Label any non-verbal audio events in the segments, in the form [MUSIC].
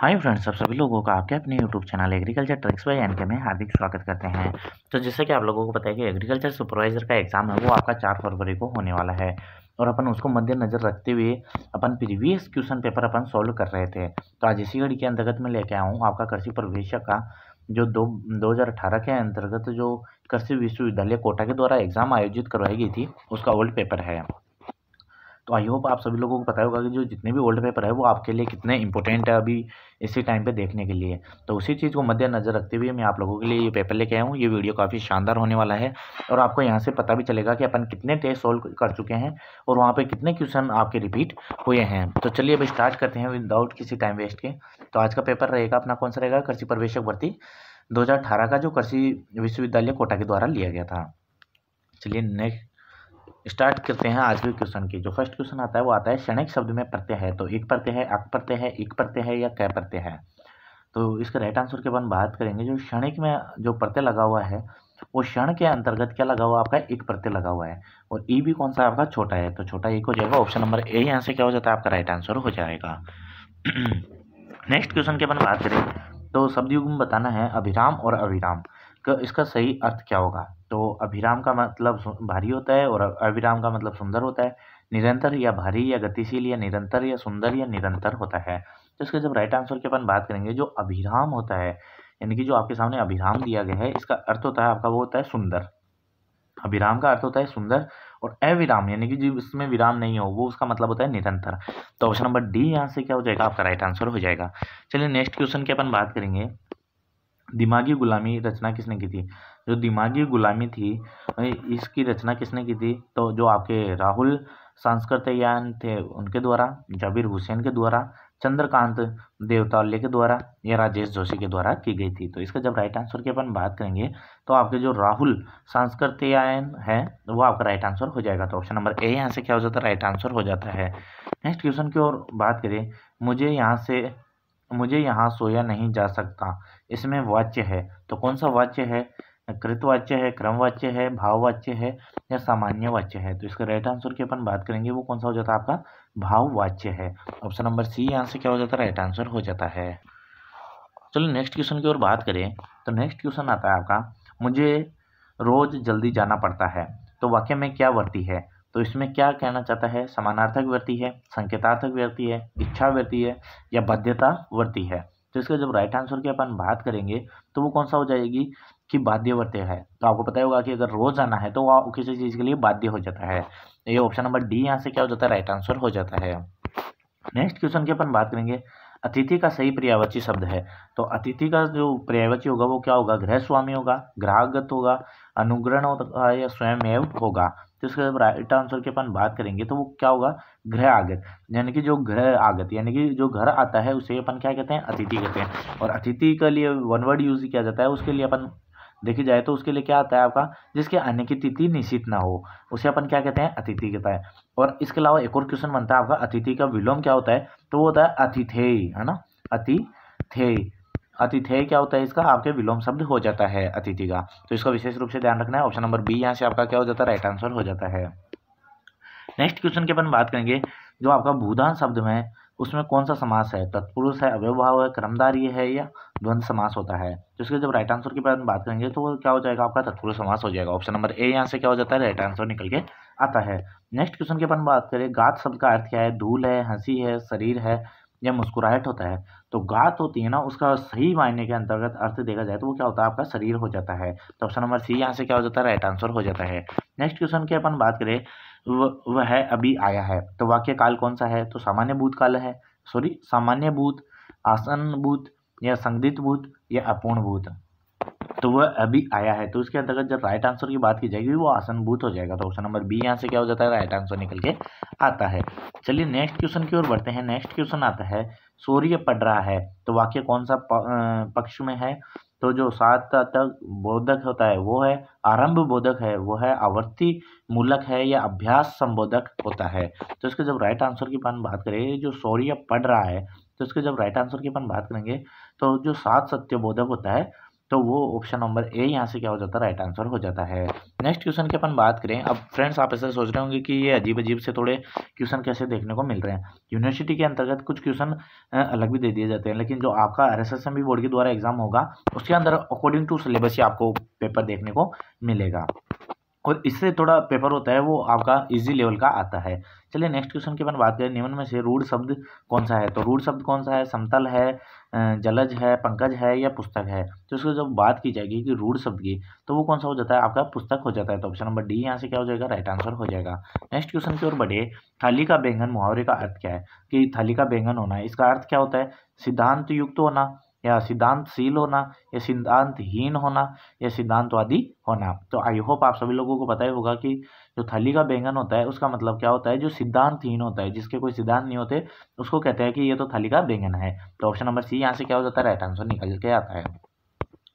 hi friends आप सभी लोगों का आपके अपने YouTube channel agriculture tricks by NK में हार्दिक स्वागत करते हैं तो जैसे कि आप लोगों को पता है कि एग्रीकल्चर सुपरवाइजर का एग्ज़ाम है वो आपका चार फरवरी को होने वाला है और अपन उसको मद्देनज़र रखते हुए अपन प्रीवियस क्वेश्चन पेपर अपन सॉल्व कर रहे थे तो आज इसी घड़ी के अंतर्गत मैं लेके आऊँ आपका कृषि प्रवेश का जो दो दो हज़ार अठारह के अंतर्गत जो कृषि विश्वविद्यालय कोटा के द्वारा एग्ज़ाम आयोजित करवाई गई थी उसका ओल्ड पेपर है तो आई होप आप सभी लोगों को पता होगा कि जो जितने भी ओल्ड पेपर है वो आपके लिए कितने इंपॉर्टेंट है अभी इसी टाइम पे देखने के लिए तो उसी चीज़ को मद्देनजर रखते हुए मैं आप लोगों के लिए ये पेपर लेके आया हूँ ये वीडियो काफ़ी शानदार होने वाला है और आपको यहाँ से पता भी चलेगा कि अपन कितने टेस्ट सोल्व कर चुके हैं और वहाँ पर कितने क्वेश्चन आपके रिपीट हुए हैं तो चलिए अब स्टार्ट करते हैं विदाउट किसी टाइम वेस्ट के तो आज का पेपर रहेगा अपना कौन सा रहेगा कृषि प्रवेशक भर्ती दो का जो कृषि विश्वविद्यालय कोटा के द्वारा लिया गया था चलिए नेक्स्ट स्टार्ट करते हैं आज के क्वेश्चन की जो फर्स्ट क्वेश्चन आता है वो आता है क्षणिक शब्द में प्रत्यय है तो एक प्रत्यय है अक प्रत्यय है एक प्रत्यय है या कै प्रत्यय है तो इसका राइट आंसर के बाद बात करेंगे जो क्षणिक में जो प्रत्यय लगा हुआ है वो क्षण के अंतर्गत क्या लगा हुआ आपका एक प्रत्यय लगा हुआ है और ई भी कौन सा आपका छोटा है तो छोटा एक हो जाएगा ऑप्शन नंबर ए यहाँ से क्या हो जाता है आपका राइट आंसर हो जाएगा नेक्स्ट [CLEARS THROAT] क्वेश्चन के बन बात करें तो शब्द युग में बताना है अभिराम और अविराम इसका इसका सही अर्थ क्या होगा तो अभिराम का मतलब भारी होता है और अभिराम का मतलब सुंदर होता है निरंतर या भारी या गतिशील या निरंतर या सुंदर या निरंतर होता है तो इसका जब राइट आंसर की अपन बात करेंगे जो अभिराम होता है यानी कि जो आपके सामने अभिराम दिया गया है इसका अर्थ होता है आपका वो होता है सुंदर अभिराम का अर्थ होता है सुंदर और अविराम यानी कि जो इसमें विराम नहीं हो वो उसका मतलब होता है निरंतर तो ऑप्शन नंबर डी यहाँ से क्या हो जाएगा आपका राइट आंसर हो जाएगा चलिए नेक्स्ट क्वेश्चन की अपन बात करेंगे दिमागी गुलामी रचना किसने की थी जो दिमागी गुलामी थी इसकी रचना किसने की थी तो जो आपके राहुल सांस्कृतियान थे उनके द्वारा जबीर हुसैन के द्वारा चंद्रकांत देवतावल्य के द्वारा या राजेश जोशी के द्वारा की गई थी तो इसका जब राइट आंसर की अपन बात करेंगे तो आपके जो राहुल सांस्कृतियान है वो आपका राइट आंसर हो जाएगा तो ऑप्शन नंबर ए यहाँ से क्या हो जाता है राइट आंसर हो जाता है नेक्स्ट क्वेश्चन की ओर बात करें मुझे यहाँ से मुझे यहाँ सोया नहीं जा सकता इसमें वाच्य है तो कौन सा वाच्य है कृतवाच्य है क्रमवाच्य है भाववाच्य है या सामान्य वाच्य है तो इसका राइट आंसर की अपन बात करेंगे वो कौन सा हो जाता है आपका भाववाच्य है ऑप्शन नंबर सी यहाँ से क्या हो जाता है राइट आंसर हो जाता है चलो नेक्स्ट क्वेश्चन की ओर बात करें तो नेक्स्ट क्वेश्चन आता है आपका मुझे रोज़ जल्दी जाना पड़ता है तो वाक्य में क्या वर्ती है तो इसमें क्या कहना चाहता है समानार्थक व्यक्ति है संकेतार्थक व्यक्ति है इच्छा व्यक्ति है या बाध्यता बाध्यतावर्ती है तो इसका जब राइट आंसर की अपन बात करेंगे तो वो कौन सा हो जाएगी कि बाध्यवर्त्य है तो आपको पता होगा कि अगर रोज आना है तो वह किसी चीज़ के लिए बाध्य हो जाता है ये ऑप्शन नंबर डी यहाँ से क्या हो जाता है राइट आंसर हो जाता है नेक्स्ट क्वेश्चन की अपन बात करेंगे अतिथि का सही पर्यावाची शब्द है तो अतिथि का जो पर्यावाची होगा वो क्या होगा गृह स्वामी होगा ग्राहगत होगा अनुग्रहण होगा या स्वयं एव होगा तो इसके जब राइट आंसर की अपन बात करेंगे तो वो क्या होगा गृह आगत यानी कि जो गृह आगत यानी कि जो घर आता है उसे अपन क्या कहते हैं अतिथि कहते हैं और अतिथि के लिए वन वर्ड यूज किया जाता है उसके लिए अपन देखी जाए तो उसके लिए क्या आता है आपका जिसके आने की तिथि निश्चित ना हो उसे अपन क्या कहते हैं अतिथि कहता है और इसके अलावा एक और क्वेश्चन बनता है आपका अतिथि का विलोम क्या होता है तो वो होता है अतिथेय है ना अतिथेय अतिथेय क्या होता है इसका आपके विलोम शब्द हो जाता है अतिथि का तो इसका विशेष रूप से ध्यान रखना है ऑप्शन नंबर बी यहाँ से आपका क्या हो जाता है राइट आंसर हो जाता है नेक्स्ट क्वेश्चन की अपन बात करेंगे जो आपका भूदान शब्द में उसमें कौन सा समास है तत्पुरुष है अव्यभाव है क्रमदारी है या द्वंद समास होता है तो इसके जब राइट आंसर की बात करेंगे तो वो क्या हो जाएगा आपका तत्पुरुष समास हो जाएगा ऑप्शन नंबर ए यहाँ से क्या हो जाता है राइट आंसर निकल के आता है नेक्स्ट क्वेश्चन की अपन बात करें गात शब्द का अर्थ क्या है धूल है हंसी है शरीर है या मुस्कुराहट होता है तो गात होती है ना उसका सही मायने के अंतर्गत अर्थ देखा जाए तो वो क्या होता है आपका शरीर हो जाता है तो ऑप्शन नंबर सी यहाँ से क्या हो जाता है राइट आंसर हो जाता है नेक्स्ट क्वेश्चन की अपन बात करें वह है अभी आया है तो वाक्य काल कौन सा है तो सामान्य भूत काल है सॉरी सामान्य भूत आसन भूत या संदिग्ध भूत या अपूर्ण भूत तो वह अभी आया है तो उसके अंतर्गत जब राइट आंसर की बात की जाएगी वो आसनभूत हो जाएगा तो ऑप्शन नंबर बी यहाँ से क्या हो जाता है राइट आंसर निकल के आता है चलिए नेक्स्ट क्वेश्चन की ओर बढ़ते हैं नेक्स्ट क्वेश्चन आता है सूर्य पड़ रहा है तो वाक्य कौन सा पक्ष में है तो जो सात तक बोधक होता है वो है आरंभ बोधक है वो है आवर्ती मूलक है या अभ्यास संबोधक होता है तो इसके जब राइट आंसर की पान बात करें जो सौर्य पढ़ रहा है तो इसके जब राइट आंसर की पान बात करेंगे तो जो सात सत्य बोधक होता है तो वो ऑप्शन नंबर ए यहाँ से क्या हो जाता है राइट आंसर हो जाता है नेक्स्ट क्वेश्चन की अपन बात करें अब फ्रेंड्स आप ऐसे सोच रहे होंगे कि ये अजीब अजीब से थोड़े क्वेश्चन कैसे देखने को मिल रहे हैं यूनिवर्सिटी के अंतर्गत कुछ क्वेश्चन अलग भी दे दिए जाते हैं लेकिन जो आपका R S S M board के द्वारा एग्जाम होगा उसके अंदर अकॉर्डिंग टू सिलेबस ही आपको पेपर देखने को मिलेगा और इससे थोड़ा पेपर होता है वो आपका इजी लेवल का आता है चलिए नेक्स्ट क्वेश्चन की अपन बात करें निम्न में से रूढ़ शब्द कौन सा है तो रूढ़ शब्द कौन सा है समतल है जलज है पंकज है या पुस्तक है तो इसको जब बात की जाएगी कि रूढ़ शब्द की तो वो कौन सा हो जाता है आपका पुस्तक हो जाता है तो ऑप्शन नंबर डी यहाँ से क्या हो जाएगा राइट आंसर हो जाएगा नेक्स्ट क्वेश्चन की ओर बढ़े थाली का बैंगन मुहावरे का अर्थ क्या है कि थाली का बैंगन होना है इसका अर्थ क्या होता है सिद्धांत युक्त होना या सिद्धांतशील होना या सिद्धांतहीन होना या सिद्धांतवादी होना तो आई होप आप सभी लोगों को पता ही होगा कि जो थली का बैंगन होता है उसका मतलब क्या होता है जो सिद्धांतहीन होता है जिसके कोई सिद्धांत नहीं होते उसको कहते हैं कि ये तो थली का बैंगन है तो ऑप्शन नंबर सी यहाँ से क्या हो जाता है राइट आंसर निकल के आता है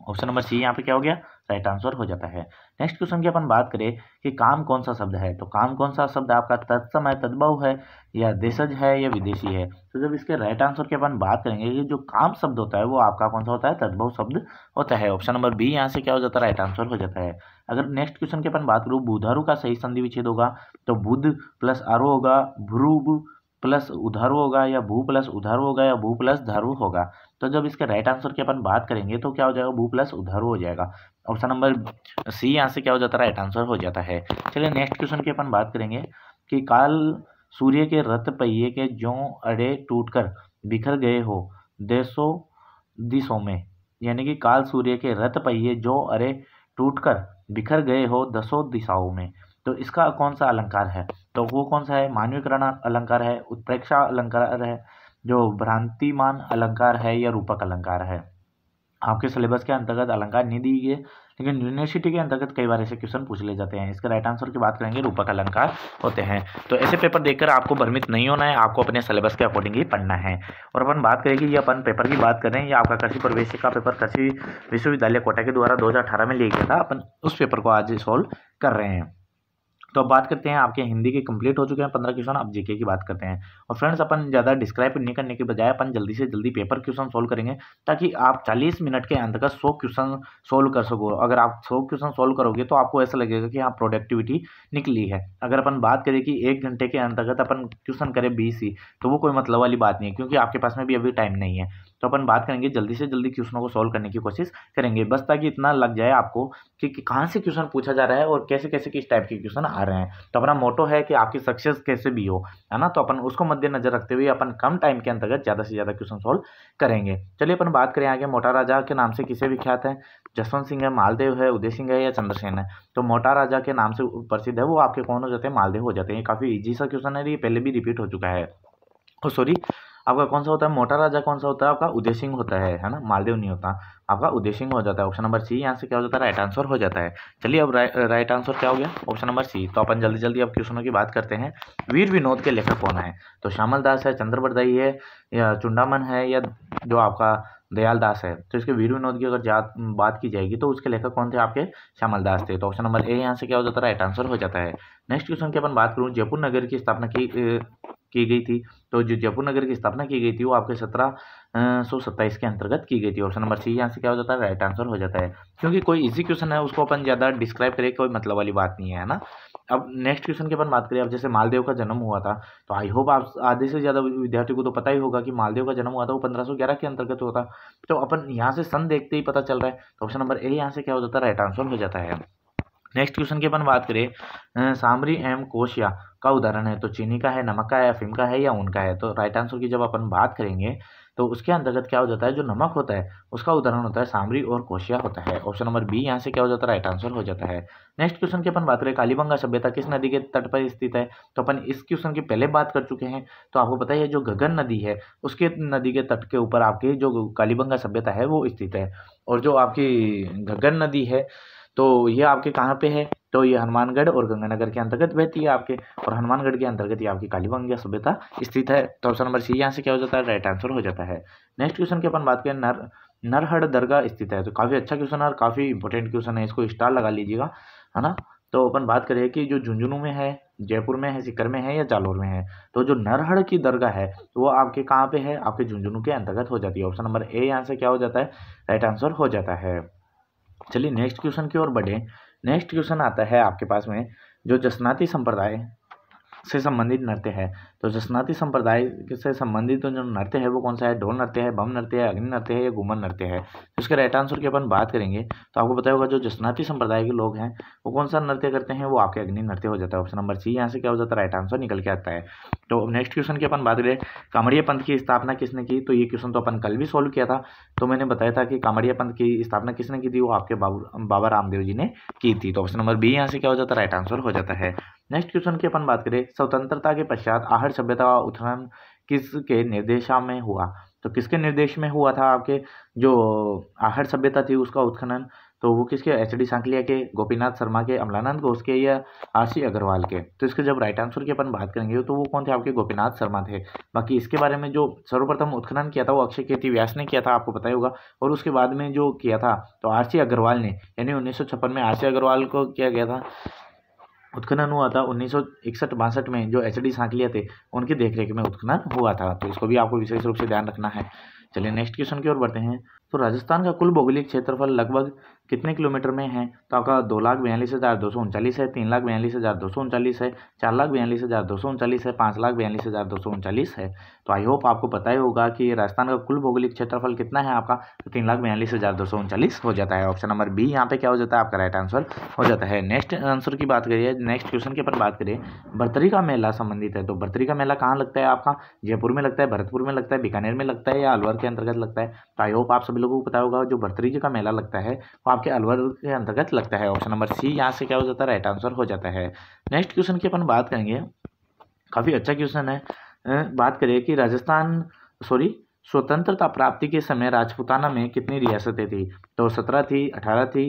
ऑप्शन नंबर सी यहाँ पे क्या हो गया राइट आंसर हो जाता है नेक्स्ट क्वेश्चन की अपन बात करें कि काम कौन सा शब्द है तो काम कौन सा शब्द आपका तत्सम है तद्भव है या देशज है या विदेशी है तो जब इसके राइट आंसर की अपन बात करेंगे कि जो काम शब्द होता है वो आपका कौन सा होता है तद्भव शब्द होता है ऑप्शन नंबर बी यहाँ से क्या हो जाता है राइट आंसर हो जाता है अगर नेक्स्ट क्वेश्चन की अपन बात करूँ बुधारू का सही संधि विच्छेद होगा तो बुध प्लस आरो होगा भ्रूब प्लस उधारू होगा या भू प्लस उधारू होगा या भू प्लस धारू होगा तो जब इसके राइट आंसर की अपन बात करेंगे तो क्या हो जाएगा भू प्लस उधारू हो जाएगा ऑप्शन नंबर सी यहाँ से क्या हो जाता है राइट आंसर हो जाता है चलिए नेक्स्ट क्वेश्चन की अपन बात करेंगे कि काल सूर्य के रथ पहिए के जो अड़े टूटकर बिखर गए हो देशों दिशों में यानी कि काल सूर्य के रथ पहिए जो अरे टूटकर बिखर गए हो दसों दिशाओं में तो इसका कौन सा अलंकार है तो वो कौन सा है मानवीकरण अलंकार है उत्प्रेक्षा अलंकार है जो भ्रांतिमान अलंकार है या रूपक अलंकार है आपके सिलेबस के अंतर्गत अलंकार नहीं दी गई लेकिन यूनिवर्सिटी के अंतर्गत कई बार ऐसे क्वेश्चन पूछ ले जाते हैं इसका राइट आंसर की बात करेंगे रूपक अलंकार होते हैं तो ऐसे पेपर देखकर आपको भ्रमित नहीं होना है आपको अपने सिलेबस के अकॉर्डिंग ही पढ़ना है और अपन बात करेंगे ये अपन पेपर की बात करें ये आपका कृषि प्रवेश का पेपर कृषि विश्वविद्यालय कोटा के द्वारा दो में लिया गया था अपन उस पेपर को आज सॉल्व कर रहे हैं तो अब बात करते हैं आपके हिंदी के कंप्लीट हो चुके हैं पंद्रह क्वेश्चन अब जीके की बात करते हैं और फ्रेंड्स अपन ज़्यादा डिस्क्राइब नहीं करने के बजाय अपन जल्दी से जल्दी पेपर क्वेश्चन सोल्व करेंगे ताकि आप चालीस मिनट के अंत का सौ क्वेश्चन सोल्व कर सको अगर आप सौ क्वेश्चन सोल्व करोगे तो आपको ऐसा लगेगा कि हाँ प्रोडक्टिविटी निकली है अगर अपन बात करें कि एक घंटे के अंतर्गत अपन क्वेश्चन करें बीस सी तो वो कोई मतलब वाली बात नहीं है क्योंकि आपके पास में भी अभी टाइम नहीं है तो अपन बात करेंगे जल्दी से जल्दी क्वेश्चनों को सॉल्व करने की कोशिश करेंगे बस ताकि इतना लग जाए आपको कि, कि कहाँ से क्वेश्चन पूछा जा रहा है और कैसे कैसे किस टाइप के क्वेश्चन आ रहे हैं तो अपना मोटो है कि आपकी सक्सेस कैसे भी हो है ना तो अपन उसको मद्देनजर रखते हुए अपन कम टाइम के अंतर्गत ज़्यादा से ज़्यादा क्वेश्चन सोल्व करेंगे चलिए अपन बात करें आगे मोटा राजा के नाम से किसे भी ख्यात है जसवंत सिंह है मालदेव है उदय सिंह है या चंद्रसेन है तो मोटा राजा के नाम से प्रसिद्ध है वो आपके कौन हो जाते हैं मालदेव हो जाते हैं काफ़ी ईजी सा क्वेश्चन है ये पहले भी रिपीट हो चुका है ओ सॉरी आपका कौन सा होता है मोटा राजा कौन सा होता है आपका उदय सिंह होता है है ना मालदेव नहीं होता आपका सिंह हो जाता है ऑप्शन नंबर सी यहाँ से क्या हो जाता है राइट आंसर हो जाता है चलिए अब राइट आंसर क्या हो गया ऑप्शन नंबर सी तो अपन जल्दी जल्दी अब क्वेश्चनों की बात करते हैं वीर विनोद के लेखक कौन है तो श्यामल दास है चंद्रवरदाई है या चुंडामन है या जो आपका दयाल दास है तो इसके वीर विनोद की अगर बात की जाएगी तो उसके लेखक कौन थे आपके श्यामल दास थे तो ऑप्शन नंबर ए यहाँ से क्या हो जाता है राइट आंसर हो जाता है नेक्स्ट क्वेश्चन की अपन बात करूँ जयपुर नगर की स्थापना की की गई थी तो जो जयपुर नगर की स्थापना की गई थी वो आपके सत्रह सौ सत्ताईस के अंतर्गत की गई थी ऑप्शन नंबर सी यहाँ से क्या हो जाता है राइट आंसर हो जाता है क्योंकि कोई इजी क्वेश्चन है उसको अपन ज़्यादा डिस्क्राइब करें कोई मतलब वाली बात नहीं है ना अब नेक्स्ट क्वेश्चन की अपन बात करें अब जैसे मालदेव का जन्म हुआ था तो आई होप आप आधे से ज़्यादा विद्यार्थी को तो पता ही होगा कि मालदेव का जन्म हुआ था वो पंद्रह के अंतर्गत होता तो अपन यहाँ से सन देखते ही पता चल रहा है तो ऑप्शन नंबर ए यहाँ से क्या हो जाता है राइट आंसर हो जाता है नेक्स्ट क्वेश्चन की अपन बात करें सामरी एम कोशिया का उदाहरण है तो चीनी का है नमक का है अफीम का है या ऊन का है तो राइट आंसर की जब अपन बात करेंगे तो उसके अंतर्गत क्या हो जाता है जो नमक होता है उसका उदाहरण होता है सामरी और कोशिया होता है ऑप्शन नंबर बी यहाँ से क्या हो जाता है राइट आंसर हो जाता है नेक्स्ट क्वेश्चन की अपन बात करें कालीबंगा सभ्यता किस नदी के तट पर स्थित है तो अपन इस क्वेश्चन की पहले बात कर चुके हैं तो आपको पता है जो गगन नदी है उसके नदी के तट के ऊपर आपकी जो कालीबंगा सभ्यता है वो स्थित है और जो आपकी गगन नदी है तो ये आपके कहाँ पे है तो ये हनुमानगढ़ और गंगानगर के अंतर्गत बहती है आपके और हनुमानगढ़ के अंतर्गत ये आपकी कालीबंगिया सभ्यता स्थित है तो ऑप्शन नंबर सी यहाँ से क्या हो जाता है राइट आंसर हो जाता है नेक्स्ट क्वेश्चन की अपन बात करें नर नरहड़ दरगाह स्थित है तो काफ़ी अच्छा क्वेश्चन है और काफ़ी इंपॉर्टेंट क्वेश्चन है इसको स्टार लगा लीजिएगा है ना तो अपन बात करें कि जो झुंझुनू में है जयपुर में है सिकर में है या जालोर में है तो जो नरहड़ की दरगाह है तो वो आपके कहाँ पे है आपके झुंझुनू के अंतर्गत हो जाती है ऑप्शन नंबर ए यहाँ से क्या हो जाता है राइट आंसर हो जाता है चलिए नेक्स्ट क्वेश्चन की ओर बढ़े नेक्स्ट क्वेश्चन आता है आपके पास में जो जसनाती संप्रदाय से संबंधित नृत्य है तो जसनाती संप्रदाय से संबंधित जो नृत्य है वो कौन सा है ढोल नृत्य है बम नृत्य है अग्नि नृत्य है या घूमर नृत्य है इसके राइट आंसर की अपन बात करेंगे तो आपको बताया होगा जो जसनाती संप्रदाय के लोग हैं वो कौन सा नृत्य करते हैं वो आपके अग्नि नृत्य हो जाता है ऑप्शन नंबर सी यहाँ से क्या हो जाता है राइट आंसर निकल के आता है तो नेक्स्ट क्वेश्चन की अपन बात करें कांवड़िया पंथ की स्थापना किसने की तो ये क्वेश्चन तो अपन कल भी सॉल्व किया था तो मैंने बताया था कि कांवड़िया पंथ की स्थापना किसने की थी वो आपके बाबू बाबा रामदेव जी ने की थी तो ऑप्शन नंबर बी यहाँ से क्या हो जाता है राइट आंसर हो जाता है नेक्स्ट क्वेश्चन की अपन बात करें स्वतंत्रता के पश्चात आहर सभ्यता का उत्थान किसके निर्देशा में हुआ तो किसके निर्देश में हुआ था आपके जो आहर सभ्यता थी उसका उत्खनन तो वो किसके एच डी सांकलिया के गोपीनाथ शर्मा के अमलानंद घोष के या आशी अग्रवाल के तो इसके जब राइट आंसर की अपन बात करेंगे तो वो कौन थे आपके गोपीनाथ शर्मा थे बाकी इसके बारे में जो सर्वप्रथम उत्खनन किया था वो अक्षय के व्यास ने किया था आपको पता ही होगा और उसके बाद में जो किया था तो आर सी अग्रवाल ने यानी उन्नीस में आर सी अग्रवाल को किया गया था उत्खनन हुआ था उन्नीस सौ इकसठ बासठ में जो एच डी सांकलिया थे उनकी देखरेख में उत्खनन हुआ था तो इसको भी आपको विशेष रूप से ध्यान रखना है चलिए नेक्स्ट क्वेश्चन की ओर बढ़ते हैं तो राजस्थान का कुल भौगोलिक क्षेत्रफल लगभग कितने किलोमीटर में है तो आपका दो लाख बयालीस हज़ार दो सौ उनचालीस है तीन लाख बयालीस हज़ार दो सौ उनचालीस है चार लाख बयालीस हज़ार दो सौ उनचालीस है पाँच लाख बयालीस हज़ार दो सौ उनचालीस है तो आई होप आपको पता ही होगा कि राजस्थान का कुल भौगोलिक क्षेत्रफल कितना है आपका तो तीन लाख बयालीस हज़ार दो सौ उनचालीस हो जाता है ऑप्शन नंबर बी यहाँ पे क्या हो जाता है आपका राइट आंसर हो जाता है नेक्स्ट आंसर की बात करिए नेक्स्ट क्वेश्चन के ऊपर बात करिए भरतरी का मेला संबंधित है तो भरतरी का मेला कहाँ लगता है आपका जयपुर में लगता है भरतपुर में लगता है बीकानेर में लगता है या अलवर के अंतर्गत लगता है तो आई होप आप सभी लोगों को पता होगा जो भरतरी जी का मेला लगता है वो आप के अलवर्ग के अंतर्गत लगता है ऑप्शन नंबर सी यहाँ से क्या हो जाता है राइट आंसर हो जाता है नेक्स्ट क्वेश्चन की अपन बात करेंगे काफ़ी अच्छा क्वेश्चन है बात करिए कि राजस्थान सॉरी स्वतंत्रता प्राप्ति के समय राजपुताना में कितनी रियासतें थी तो सत्रह थी अठारह थी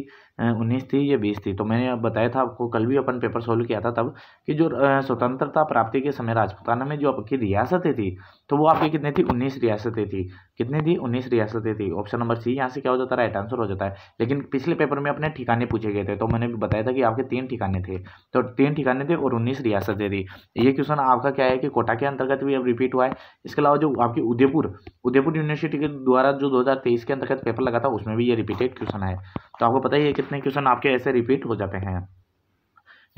उन्नीस थी या बीस थी तो मैंने अब बताया था आपको कल भी अपन पेपर सोल्व किया था तब कि जो स्वतंत्रता प्राप्ति के समय राजपुताना में जो आपकी रियासतें थी तो वो आपकी कितनी थी उन्नीस रियासतें थी कितनी थी उन्नीस रियासतें थी ऑप्शन नंबर सी यहाँ से क्या हो जाता है राइट आंसर हो जाता है लेकिन पिछले पेपर में अपने ठिकाने पूछे गए थे तो मैंने भी बताया था कि आपके तीन ठिकाने थे तो तीन ठिकाने थे और उन्नीस रियासतें थी ये क्वेश्चन आपका क्या है कि कोटा के अंतर्गत भी अब रिपीट हुआ है इसके अलावा जो आपकी उदयपुर उदयपुर यूनिवर्सिटी के द्वारा जो दो के अंतर्गत पेपर लगा था उसमें भी ये रिपीटेड क्वेश्चन है तो आपको पता ही है कितने क्वेश्चन आपके ऐसे रिपीट हो जाते हैं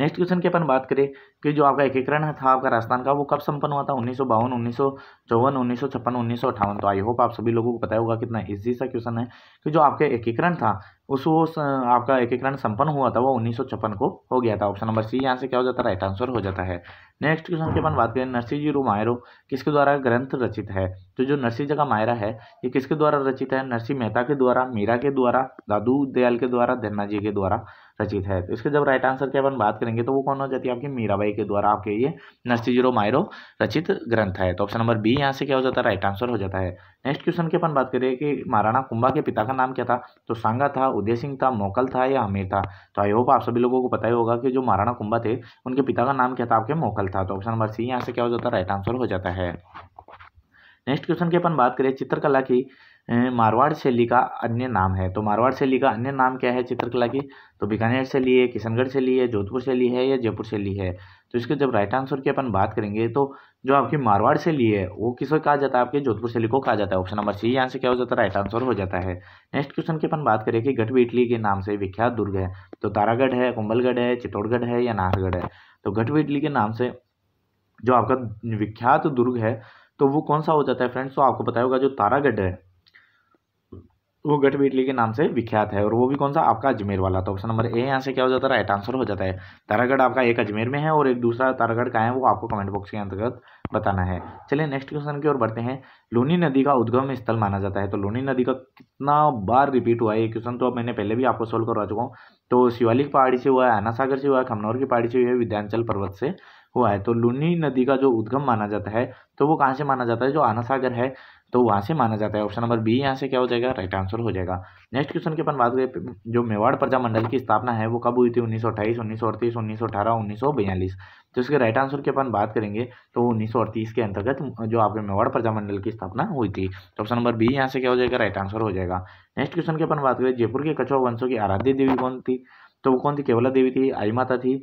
नेक्स्ट क्वेश्चन की अपन बात करें कि जो आपका एकीकरण था आपका राजस्थान का वो कब संपन्न हुआ था उन्नीस सौ बावन उन्नीस सौ चौवन उन्नीस सौ छप्पन उन्नीस सौ अठावन तो आई होप आप सभी लोगों को पता होगा कितना इजी सा क्वेश्चन है कि जो आपका एकीकरण था वो आपका एकीकरण संपन्न हुआ था वो उन्नीस को हो गया था ऑप्शन नंबर सी यहाँ से क्या हो जाता है राइट आंसर हो जाता है नेक्स्ट क्वेश्चन के अपन बात करें नरसिंह जी रू मायरो किसके द्वारा ग्रंथ रचित है तो जो नरसिंह जगह मायरा है ये किसके द्वारा रचित है नरसिंह मेहता के द्वारा मीरा के द्वारा दादू दयाल के द्वारा धन्ना जी के द्वारा रचित है तो इसके जब राइट आंसर की अपन बात करेंगे तो वो कौन हो जाती है आपकी मीराबाई के द्वारा आपके ये नरसिंह जीरो मायरो रचित ग्रंथ है तो ऑप्शन नंबर बी यहाँ से क्या हो जाता है राइट आंसर हो जाता है नेक्स्ट क्वेश्चन की अपन बात करें कि महाराणा कुंभा के पिता का नाम क्या था तो सांगा था उदय सिंह था मोकल था या हमीर था तो आई होप आप सभी लोगों को पता ही होगा कि जो महाराणा कुंभा थे उनके पिता का नाम क्या था आपके मोकल था तो ऑप्शन नंबर सी यहाँ से क्या हो जाता राइट आंसर हो जाता है नेक्स्ट क्वेश्चन की अपन बात करें चित्रकला की मारवाड़ शैली का अन्य नाम है तो मारवाड़ शैली का अन्य नाम क्या है चित्रकला की तो बीकानेर शैली है किशनगढ़ शैली है जोधपुर शैली है या जयपुर शैली है तो इसके जब राइट आंसर की अपन बात करेंगे तो जो आपकी मारवाड़ से है वो किसको कहा जाता है आपके जोधपुर शैली को कहा जाता है ऑप्शन नंबर सी यहाँ से क्या हो जाता है राइट आंसर हो जाता है नेक्स्ट क्वेश्चन की अपन बात करें कि गढ़वी इटली के नाम से विख्यात दुर्ग है तो तारागढ़ है कुंबलगढ़ है चित्तौड़गढ़ है या नाहरगढ़ है तो गढ़वी इटली के नाम से जो आपका विख्यात दुर्ग है तो वो कौन सा हो जाता है फ्रेंड्स तो आपको बताया होगा जो तारागढ़ है वो गठ बेटली के नाम से विख्यात है और वो भी कौन सा आपका अजमेर वाला तो ऑप्शन नंबर ए यहाँ से क्या हो जाता है राइट आंसर हो जाता है तारागढ़ आपका एक अजमेर में है और एक दूसरा तारागढ़ का है वो आपको कमेंट बॉक्स के अंतर्गत बताना है चलिए नेक्स्ट क्वेश्चन की ओर बढ़ते हैं लूनी नदी का उद्गम स्थल माना जाता है तो लूनी नदी का कितना बार रिपीट हुआ है ये क्वेश्चन तो अब मैंने पहले भी आपको सोल्व करवा चुका हूँ तो शिवालिक पहाड़ी से हुआ है आना सागर से हुआ है खमनौर की पहाड़ी से हुआ है विद्यांचल पर्वत से हुआ है तो लूनी नदी का जो उद्गम माना जाता है तो वो कहाँ से माना जाता है जो आना सागर है तो वहाँ से माना जाता है ऑप्शन नंबर बी यहाँ से क्या हो जाएगा राइट आंसर हो जाएगा नेक्स्ट क्वेश्चन की अपन बात करें जो मेवाड़ प्रजामंडल की स्थापना है वो कब हुई थी उन्नीस सौ अट्ठाईस उन्नीस सौ अड़तीस उन्नीस सौ अठारह उन्नीस सौ बयालीस तो इसके राइट आंसर की अपन बात करेंगे तो उन्नीस सौ अड़तीस के अंतर्गत जो आपके मेवाड़ प्रजामंडल की स्थापना हुई थी तो ऑप्शन नंबर बी यहाँ से क्या हो जाएगा राइट आंसर हो जाएगा नेक्स्ट क्वेश्चन की अपन बात करें जयपुर के कछुआ वंशों की आराध्य देवी कौन थी तो वो कौन थी केवला देवी थी आई माता थी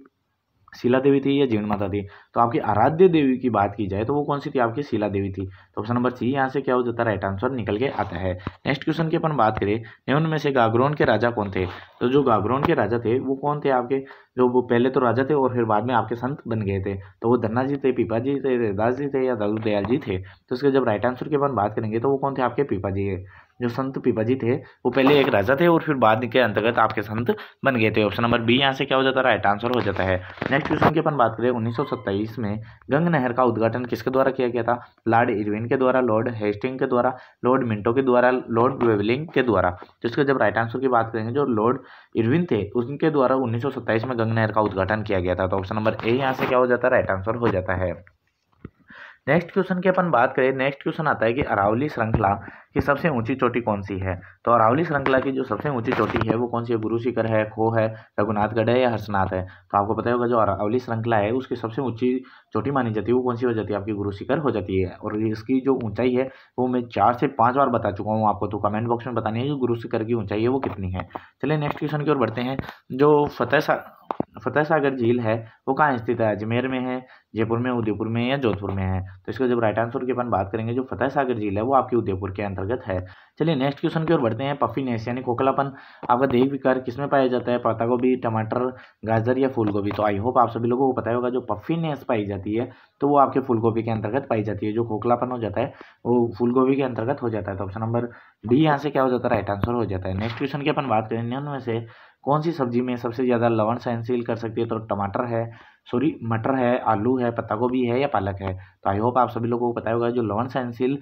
शिला देवी थी या जीवन माता थी तो आपकी आराध्य देवी की बात की जाए तो वो कौन सी थी आपकी शिला देवी थी तो ऑप्शन नंबर सी यहाँ से क्या हो जाता है राइट आंसर निकल के आता है नेक्स्ट क्वेश्चन की अपन बात करें निम्न में से गागरोन के राजा कौन थे तो जो गागरोन के राजा थे वो कौन थे आपके जो वो पहले तो राजा थे और फिर बाद में आपके संत बन गए थे तो वो धन्ना जी थे पीपा जी थे रेदास जी थे या दयाल जी थे तो उसके जब राइट आंसर की अपन बात करेंगे तो वो कौन थे आपके पीपा जी है जो संत पिपाजी थे वो पहले एक राजा थे और फिर बाद के अंतर्गत आपके संत बन गए थे ऑप्शन नंबर बी यहाँ से क्या हो जाता है राइट आंसर हो जाता है नेक्स्ट क्वेश्चन की अपन बात करें उन्नीस में गंग नहर का उद्घाटन किसके द्वारा किया गया था लॉर्ड इरविन के द्वारा लॉर्ड हेस्टिंग के द्वारा लॉर्ड मिंटो के द्वारा लॉर्ड वेवलिंग के द्वारा जिसके जब राइट आंसर की बात करेंगे जो लॉर्ड इरविन थे उनके द्वारा उन्नीस में गंग नहर का उद्घाटन किया गया था तो ऑप्शन नंबर ए यहाँ से क्या हो जाता है राइट आंसर हो जाता है नेक्स्ट क्वेश्चन की अपन बात करें नेक्स्ट क्वेश्चन आता है कि अरावली श्रृंखला कि सबसे ऊंची चोटी कौन सी है तो अरावली श्रृंखला की जो सबसे ऊंची चोटी है वो कौन सी है गुरु शिखर है खो है रघुनाथगढ़ है या हर्षनाथ है तो आपको पता होगा जो अरावली श्रृंखला है उसकी सबसे ऊंची चोटी मानी जाती है वो कौन सी हो जाती है आपकी गुरु शिखर हो जाती है और इसकी जो ऊंचाई है वो मैं चार से पाँच बार बता चुका हूँ आपको तो कमेंट बॉक्स में बतानी है कि गुरु शिखर की ऊंचाई है वो कितनी है चलिए नेक्स्ट क्वेश्चन की ओर बढ़ते हैं जो फतेह फतेह सागर झील है वो कहाँ स्थित है अजमेर में है जयपुर में उदयपुर में या जोधपुर में है तो इसका जब राइट आंसर की अपन बात करेंगे जो फतेह सागर झील है वो आपकी उदयपुर के अंतर्गत अंतर्गत है चलिए नेक्स्ट क्वेश्चन की ओर बढ़ते हैं पफीनेस यानी कोकलापन आपका देह विकार किसमें पाया जाता है पत्ता गोभी टमाटर गाजर या फूल गोभी तो आई होप आप सभी लोगों को पता होगा जो पफीनेस पाई जाती है तो वो आपके फूल के अंतर्गत पाई जाती है जो खोखलापन हो जाता है वो फूल गोभी के अंतर्गत हो जाता है तो ऑप्शन नंबर डी यहाँ से क्या हो जाता है राइट आंसर हो जाता है नेक्स्ट क्वेश्चन की अपन बात करें उनमें से कौन सी सब्जी में सबसे ज़्यादा लवण सहनशील कर सकती है तो टमाटर है सॉरी मटर है आलू है पत्ता गोभी है या पालक है तो आई होप आप सभी लोगों को पता होगा जो लवण सहनशील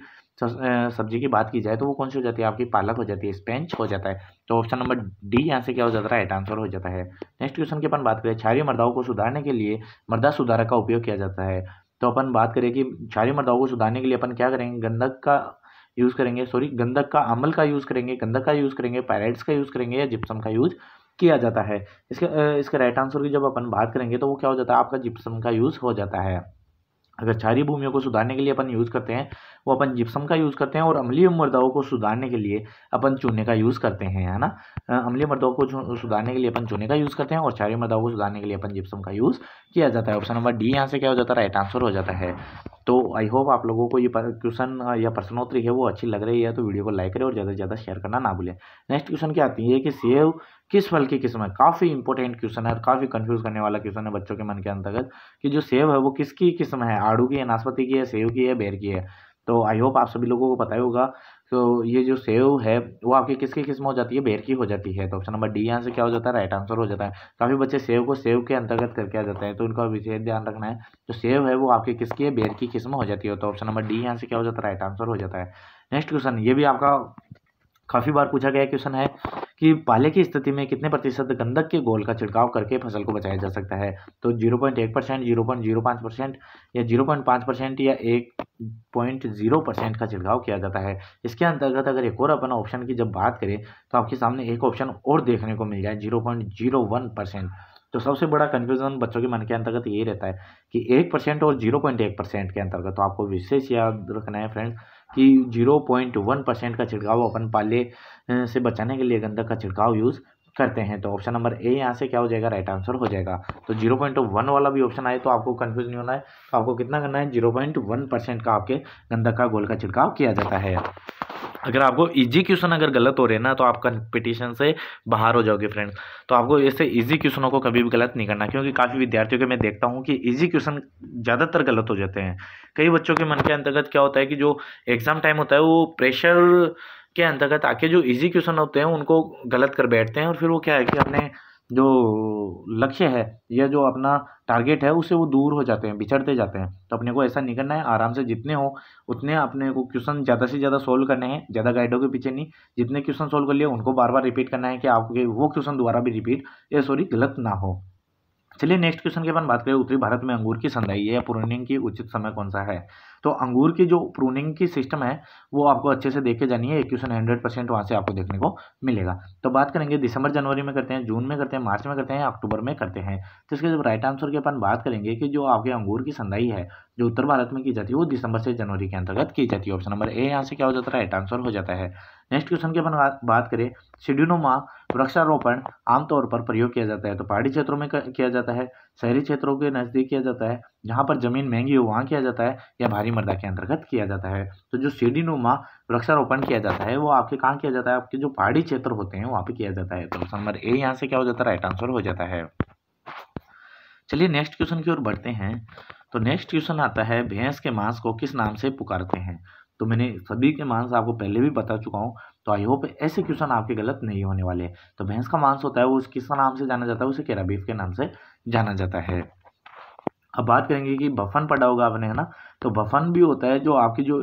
सब्जी की बात की जाए तो वो कौन सी हो जाती है आपकी पालक हो जाती है स्पेंच हो जाता है तो ऑप्शन नंबर डी यहाँ से क्या हो जाता है राइट आंसर हो जाता है नेक्स्ट क्वेश्चन की अपन बात करें क्षारीय मर्दाओं को सुधारने के लिए मर्दा सुधारक का उपयोग किया जाता है तो अपन बात करें कि क्षारीय मर्दाओं को सुधारने के लिए अपन क्या करेंगे गंधक का यूज़ करेंगे सॉरी गंधक का अमल का यूज़ करेंगे गंधक का यूज़ करेंगे पैराइड्स का यूज़ करेंगे या जिप्सम का यूज़ किया जाता है इसके इसके राइट आंसर की जब अपन बात करेंगे तो वो क्या हो जाता है आपका जिप्सम का यूज़ हो जाता है अगर क्षारी भूमियों को सुधारने के लिए अपन यूज़ करते हैं वो अपन जिप्सम का यूज़ करते हैं और अम्लीय मर्दाओं को सुधारने के लिए अपन चूने का यूज़ करते हैं है ना अम्लीय मर्दाओं को सुधारने के लिए अपन चूने का यूज़ करते हैं और क्षारी मर्दाओं को सुधारने के लिए अपन जिप्सम का यूज़ किया जाता है ऑप्शन नंबर डी यहाँ से क्या हो जाता है राइट आंसर हो जाता है तो आई होप आप लोगों को ये क्वेश्चन हाँ, या प्रश्नोत्तरी है वो अच्छी लग रही है तो वीडियो को लाइक करें और ज़्यादा से ज़्यादा शेयर करना ना भूलें नेक्स्ट क्वेश्चन क्या आती है कि सेव किस फल की किस्म है काफ़ी इंपॉर्टेंट क्वेश्चन है और काफ़ी कंफ्यूज करने वाला क्वेश्चन है बच्चों के मन के अंतर्गत कि जो सेब है वो किसकी किस्म है आड़ू की है नाशपति की है सेब की है बेर की है तो आई होप आप सभी लोगों को पता ही होगा तो ये जो सेव है वो आपकी किसकी किस्म हो जाती है बेर की हो जाती है तो ऑप्शन नंबर डी यहाँ से क्या हो जाता है राइट आंसर हो जाता है काफ़ी बच्चे सेव को सेव के अंतर्गत करके आ जाते हैं तो इनका विशेष ध्यान रखना है जो सेव है वो आपकी किसकी है बेर की किस्म हो जाती है तो ऑप्शन नंबर डी यहाँ से क्या हो जाता है राइट आंसर हो जाता है नेक्स्ट क्वेश्चन ये भी आपका काफ़ी बार पूछा गया क्वेश्चन है कि पहले की स्थिति में कितने प्रतिशत गंधक के गोल का छिड़काव करके फसल को बचाया जा सकता है तो जीरो पॉइंट एक परसेंट जीरो पॉइंट जीरो पाँच परसेंट या जीरो पॉइंट पाँच परसेंट या एक पॉइंट जीरो परसेंट का छिड़काव किया जाता है इसके अंतर्गत अगर एक और अपन ऑप्शन की जब बात करें तो आपके सामने एक ऑप्शन और देखने को मिल जाए zero point zero one percent तो सबसे बड़ा कन्फ्यूजन बच्चों के मन के अंतर्गत ये रहता है कि एक परसेंट और जीरो पॉइंट एक परसेंट के अंतर्गत तो आपको विशेष याद रखना है फ्रेंड्स कि 0.1 परसेंट का छिड़काव अपन पाले से बचाने के लिए गंधक का छिड़काव यूज़ करते हैं तो ऑप्शन नंबर ए यहाँ से क्या हो जाएगा राइट आंसर हो जाएगा तो जीरो पॉइंट वन वाला भी ऑप्शन आए तो आपको कन्फ्यूज नहीं होना है तो आपको कितना करना है जीरो पॉइंट वन परसेंट का आपके गंधक का गोल का छिड़काव किया जाता है अगर आपको इजी क्वेश्चन अगर गलत हो रहे हैं ना तो आप कंपटीशन से बाहर हो जाओगे फ्रेंड्स तो आपको ऐसे इजी क्वेश्चनों को कभी भी गलत नहीं करना क्योंकि काफ़ी विद्यार्थियों के मैं देखता हूँ कि इजी क्वेश्चन ज़्यादातर गलत हो जाते हैं कई बच्चों के मन के अंतर्गत क्या होता है कि जो एग्ज़ाम टाइम होता है वो प्रेशर के अंतर्गत आके जो ईजी क्वेश्चन होते हैं उनको गलत कर बैठते हैं और फिर वो क्या है कि अपने जो लक्ष्य है या जो अपना टारगेट है उससे वो दूर हो जाते हैं बिछड़ते जाते हैं तो अपने को ऐसा नहीं करना है आराम से जितने हो उतने अपने को क्वेश्चन ज़्यादा से ज़्यादा सोल्व करने हैं ज़्यादा गाइडों के पीछे नहीं जितने क्वेश्चन सोल्व कर लिए उनको बार बार रिपीट करना है कि आपके वो क्वेश्चन दोबारा भी रिपीट या सॉरी गलत ना हो चलिए नेक्स्ट क्वेश्चन के बाद बात करें उत्तरी भारत में अंगूर की संधाई या प्रूनिंग की उचित समय कौन सा है तो अंगूर की जो प्रूनिंग की सिस्टम है वो आपको अच्छे से देखे जानी है एक क्वेश्चन हंड्रेड परसेंट वहाँ से आपको देखने को मिलेगा तो बात करेंगे दिसंबर जनवरी में करते हैं जून में करते हैं मार्च में करते हैं अक्टूबर में करते हैं तो इसके जब राइट आंसर की अपन बात करेंगे कि जो आपके अंगूर की संधाई है जो उत्तर भारत में की जाती है वो दिसंबर से जनवरी के अंतर्गत की जाती है ऑप्शन नंबर ए यहाँ से क्या हो जाता है राइट आंसर हो जाता है नेक्स्ट क्वेश्चन की अपन बात करें सीड्यूनोमा वृक्षारोपण आमतौर पर प्रयोग किया जाता है तो पहाड़ी क्षेत्रों में किया जाता है शहरी क्षेत्रों के नज़दीक किया जाता है जहाँ पर ज़मीन महंगी हो वहाँ किया जाता है या भारी मृदा के अंतर्गत किया जाता है तो जो सीडीनुमा वृक्षारोपण किया जाता है वो आपके कहाँ किया जाता है आपके जो पहाड़ी क्षेत्र होते हैं वहाँ पर किया जाता है तो ऑप्शन नंबर ए यहाँ से क्या हो जाता है राइट आंसर हो जाता है चलिए नेक्स्ट क्वेश्चन की ओर बढ़ते हैं तो नेक्स्ट क्वेश्चन आता है भैंस के मांस को किस नाम से पुकारते हैं तो मैंने सभी के मांस आपको पहले भी बता चुका हूँ तो आई होप ऐसे क्वेश्चन आपके गलत नहीं होने वाले हैं तो भैंस का मांस होता है वो किस नाम से जाना जाता है उसे केरा बीफ के नाम से जाना जाता है अब बात करेंगे कि बफन पड़ा होगा आपने है ना तो बफन भी होता है जो आपकी जो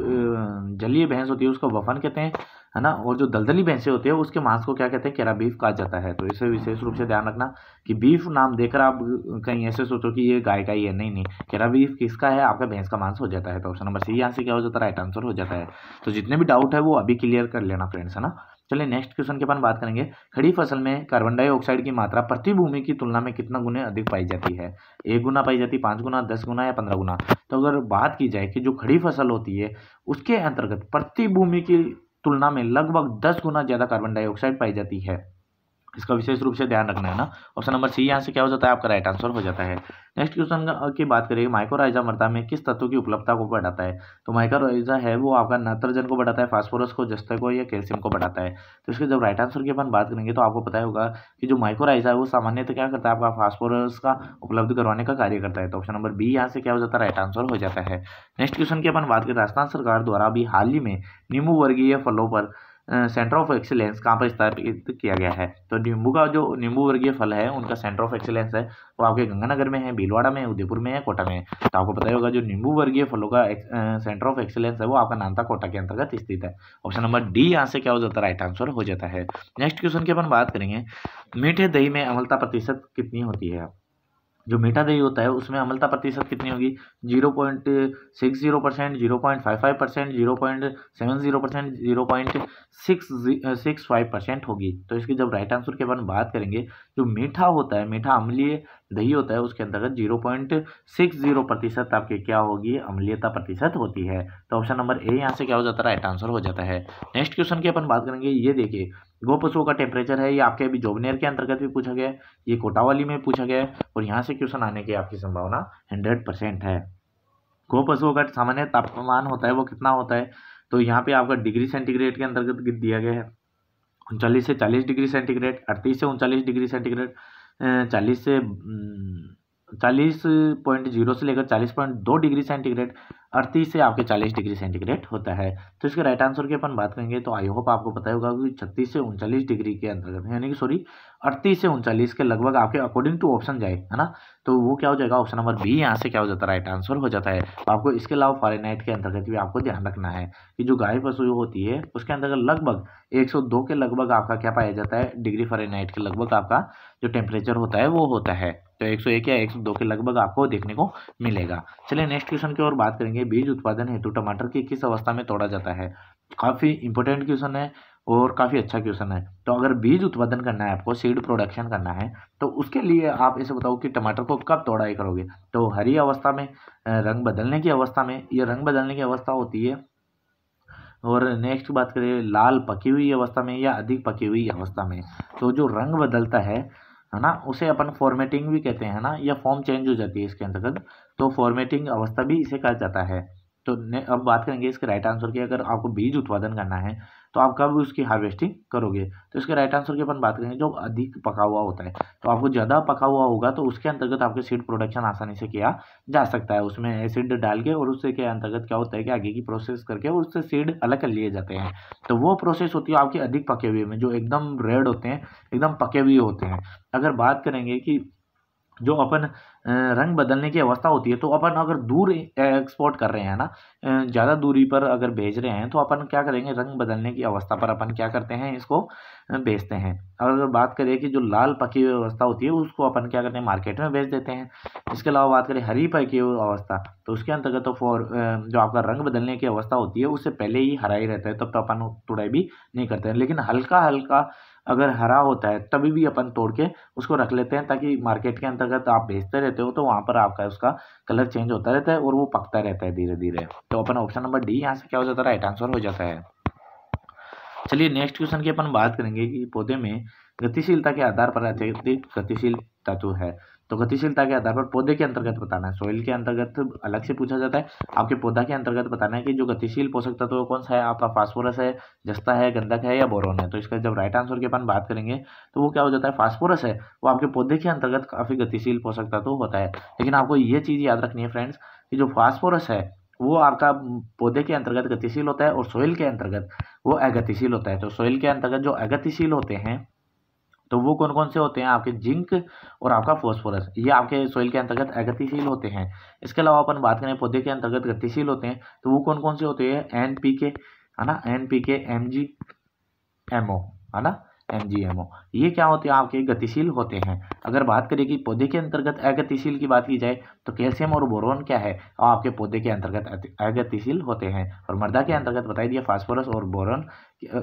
जलीय भैंस होती है उसको बफन कहते हैं है ना और जो दलदली भैंसे होती है उसके मांस को क्या कहते हैं केरा बीफ कहा जाता है तो इसे विशेष रूप से ध्यान रखना कि बीफ नाम देकर आप कहीं ऐसे सोचो कि ये गाय का ही है नहीं नहीं केरा बीफ किसका है आपका भैंस का मांस हो जाता है तो ऑप्शन नंबर सी यहाँ से क्या हो जाता है राइट आंसर हो जाता है तो जितने भी डाउट है वो अभी क्लियर कर लेना फ्रेंड्स है ना चलिए नेक्स्ट क्वेश्चन के अपन बात करेंगे खड़ी फसल में कार्बन डाइऑक्साइड की मात्रा प्रति भूमि की तुलना में कितना गुने अधिक पाई जाती है एक गुना पाई जाती है पाँच गुना दस गुना या पंद्रह गुना तो अगर बात की जाए कि जो खड़ी फसल होती है उसके अंतर्गत प्रति भूमि की तुलना में लगभग दस गुना ज़्यादा कार्बन डाइऑक्साइड पाई जाती है इसका विशेष रूप से ध्यान रखना है ना ऑप्शन नंबर सी यहाँ से क्या हो जाता है आपका राइट आंसर हो जाता है नेक्स्ट क्वेश्चन की बात करिए माइक्रोराइजा मृदा में किस तत्व की उपलब्धता को बढ़ाता है तो माइक्रोराइजा है वो आपका नाइट्रोजन को बढ़ाता है फास्फोरस को जस्ते को या कैल्शियम को बढ़ाता है तो इसके जब राइट आंसर की अपन बात करेंगे तो आपको पता होगा कि जो माइक्रोराइजा है वो सामान्यतः क्या करता है आपका फास्फोरस का उपलब्ध करवाने का कार्य करता है तो ऑप्शन नंबर बी यहाँ से क्या हो जाता है राइट आंसर हो जाता है नेक्स्ट क्वेश्चन की अपन बात करें राजस्थान सरकार द्वारा अभी हाल ही में नींबू वर्गीय फलों पर सेंटर ऑफ एक्सीलेंस कहाँ पर स्थापित किया गया है तो नींबू का जो नींबू वर्गीय फल है उनका सेंटर ऑफ एक्सीलेंस है वो आपके गंगानगर में है भीलवाड़ा में उदयपुर में है कोटा में तो आपको पता ही होगा जो नींबू वर्गीय फलों का सेंटर ऑफ एक्सीलेंस है वो आपका नानता कोटा के अंतर्गत स्थित है ऑप्शन नंबर डी यहाँ से क्या हो जाता है राइट आंसर हो जाता है नेक्स्ट क्वेश्चन की अपन बात करेंगे मीठे दही में अमलता प्रतिशत कितनी होती है जो मीठा दही होता है उसमें अम्लता प्रतिशत कितनी होगी zero point six zero percent zero point five five percent zero point seven zero percent zero point six six five percent होगी तो इसकी जब राइट आंसर के बारे में बात करेंगे जो मीठा होता है मीठा अम्लीय दही होता है उसके अंतर्गत जीरो पॉइंट सिक्स जीरो प्रतिशत आपके क्या होगी अम्लीयता प्रतिशत होती है तो ऑप्शन नंबर ए यहाँ से क्या हो जाता है राइट आंसर हो जाता है नेक्स्ट क्वेश्चन की अपन बात करेंगे ये देखिए गो पशुओं का टेम्परेचर है ये आपके अभी जोबनेर के अंतर्गत भी पूछा गया ये कोटावाली में पूछा गया और यहाँ से क्वेश्चन आने की आपकी संभावना हंड्रेड परसेंट है गो पशुओं का सामान्य तापमान होता है वो कितना होता है तो यहाँ पे आपका डिग्री सेंटीग्रेड के अंतर्गत दिया गया है उनचालीस से चालीस डिग्री सेंटीग्रेड अड़तीस से उनचालीस डिग्री सेंटीग्रेड चालीस से चालीस पॉइंट जीरो से लेकर चालीस पॉइंट दो डिग्री सेंटीग्रेड अड़तीस से आपके चालीस डिग्री सेंटीग्रेड होता है तो इसके राइट आंसर की अपन बात करेंगे तो आई होप आपको पता होगा कि छत्तीस से उनचालीस डिग्री के अंतर्गत यानी कि सॉरी अड़तीस से उनचालीस के लगभग आपके अकॉर्डिंग टू ऑप्शन जाए है ना तो वो क्या हो जाएगा ऑप्शन नंबर बी यहाँ से क्या हो जाता है राइट आंसर हो जाता है तो आपको इसके अलावा फॉरन के अंतर्गत भी आपको ध्यान रखना है कि जो गाय पशु होती है उसके अंतर्गत लगभग एक के लगभग आपका क्या पाया जाता है डिग्री फॉरन के लगभग आपका जो टेम्परेचर होता है वो होता है तो 101 या 102 के लगभग आपको देखने को मिलेगा चलिए नेक्स्ट क्वेश्चन की ओर बात करेंगे बीज उत्पादन हेतु टमाटर की किस अवस्था में तोड़ा जाता है काफ़ी इंपॉर्टेंट क्वेश्चन है और काफ़ी अच्छा क्वेश्चन है तो अगर बीज उत्पादन करना है आपको सीड प्रोडक्शन करना है तो उसके लिए आप ऐसे बताओ कि टमाटर को कब तोड़ाई करोगे तो हरी अवस्था में रंग बदलने की अवस्था में ये रंग बदलने की अवस्था होती है और नेक्स्ट बात करें लाल पकी हुई अवस्था में या अधिक पकी हुई अवस्था में तो जो रंग बदलता है है ना उसे अपन फॉर्मेटिंग भी कहते हैं ना या फॉर्म चेंज हो जाती है इसके अंतर्गत तो फॉर्मेटिंग अवस्था भी इसे कहा जाता है तो अब बात करेंगे इसके राइट आंसर की अगर आपको बीज उत्पादन करना है तो आप कब उसकी हार्वेस्टिंग करोगे तो इसके राइट आंसर की अपन बात करेंगे जो अधिक पका हुआ होता है तो आपको ज़्यादा पका हुआ होगा तो उसके अंतर्गत आपके सीड प्रोडक्शन आसानी से किया जा सकता है उसमें एसिड डाल के और उससे के अंतर्गत क्या होता है कि आगे की प्रोसेस करके और उससे सीड अलग कर लिए जाते हैं तो वो प्रोसेस होती है आपके अधिक पके हुए में जो एकदम रेड होते हैं एकदम पके हुए होते हैं अगर बात करेंगे कि जो अपन रंग बदलने की अवस्था होती है तो अपन अगर दूर एक्सपोर्ट कर रहे हैं ना ज़्यादा दूरी पर अगर भेज रहे हैं तो अपन क्या करेंगे रंग बदलने की अवस्था पर अपन क्या करते हैं इसको बेचते हैं और अगर बात करें कि जो लाल पकी हुई अवस्था होती है उसको अपन क्या करते हैं मार्केट में बेच देते हैं इसके अलावा बात करें हरी पकी हुई अवस्था तो उसके अंतर्गत तो फॉर जो आपका रंग बदलने की अवस्था होती है उससे पहले ही हरा ही रहता है तब तो अपन तुड़ाई भी नहीं करते हैं लेकिन हल्का हल्का अगर हरा होता है तभी भी अपन तोड़ के उसको रख लेते हैं ताकि मार्केट के अंतर्गत आप भेजते रहते हो तो वहाँ पर आपका उसका कलर चेंज होता रहता है और वो पकता रहता है धीरे धीरे तो अपन ऑप्शन नंबर डी यहाँ से क्या हो जाता है राइट आंसर हो जाता है चलिए नेक्स्ट क्वेश्चन की अपन बात करेंगे कि पौधे में गतिशीलता के आधार पर अत्यधिक गतिशील तत्व है तो गतिशीलता के आधार पर पौधे के अंतर्गत बताना है सोइल के अंतर्गत अलग से पूछा जाता है आपके पौधा के अंतर्गत बताना है कि जो गतिशील पोषक तत्व तो कौन सा है आपका फास्फोरस है जस्ता है गंधक है या बोरोन है तो इसका जब राइट आंसर के अपन बात करेंगे तो वो क्या हो जाता है फास्फोरस है वो आपके पौधे के अंतर्गत काफ़ी गतिशील पोषक तत्व तो होता है लेकिन आपको ये चीज़ याद रखनी है फ्रेंड्स कि जो फास्फोरस है वो आपका पौधे के अंतर्गत गतिशील होता है और सोइल के अंतर्गत वो अगतिशील होता है तो सोइल के अंतर्गत जो अगतिशील होते हैं तो वो कौन कौन से होते हैं आपके जिंक और आपका फॉस्फोरस ये आपके सॉइल के अंतर्गत अगतिशील होते हैं इसके अलावा अपन बात करें पौधे के अंतर्गत गतिशील होते हैं तो वो कौन कौन से होते हैं एन पी के है ना N P K M G M O है ना एम जी एम ओ ये क्या होते हैं आपके गतिशील होते हैं अगर बात करें कि पौधे के अंतर्गत अगतिशील की बात की जाए तो कैल्शियम और बोरोन क्या है आपके पौधे के अंतर्गत अगतिशील होते हैं और मृदा के अंतर्गत बताई दिया फास्फोरस और बोरोन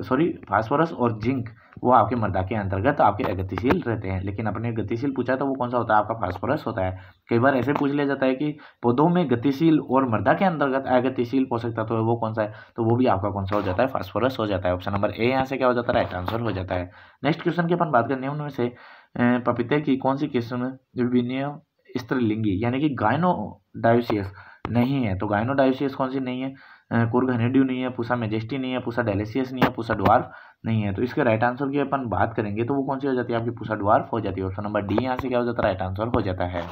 सॉरी फास्फोरस और जिंक वो आपके मृदा के अंतर्गत आपके अगतिशील रहते हैं लेकिन अपने गतिशील पूछा तो वो कौन सा होता है आपका फास्फोरस होता है कई बार ऐसे पूछ लिया जाता है कि पौधों में गतिशील और मृदा के अंतर्गत अगतिशील पोषक तत्व है वो कौन सा है तो वो भी आपका कौन सा हो जाता है फास्फोरस हो जाता है ऑप्शन नंबर ए यहाँ से क्या हो जाता है राइट आंसर हो जाता है नेक्स्ट क्वेश्चन की अपन बात करनी है उनमें से पपीते की कौन सी किस्म विभिन्न स्त्रीलिंगी यानी कि गायनोडायोसियस नहीं है तो गायनोडायोसियस कौन सी नहीं है कुरघनेड्यू नहीं है पूसा मेजेस्टी नहीं है पूसा डेलेसियस नहीं है पूसा डॉर्फ नहीं है तो इसके राइट आंसर की अपन बात करेंगे तो वो कौन सी हो जाती है आपकी पूसा डॉर्फ हो जाती है ऑप्शन नंबर डी यहाँ से क्या हो जाता है राइट आंसर हो जाता है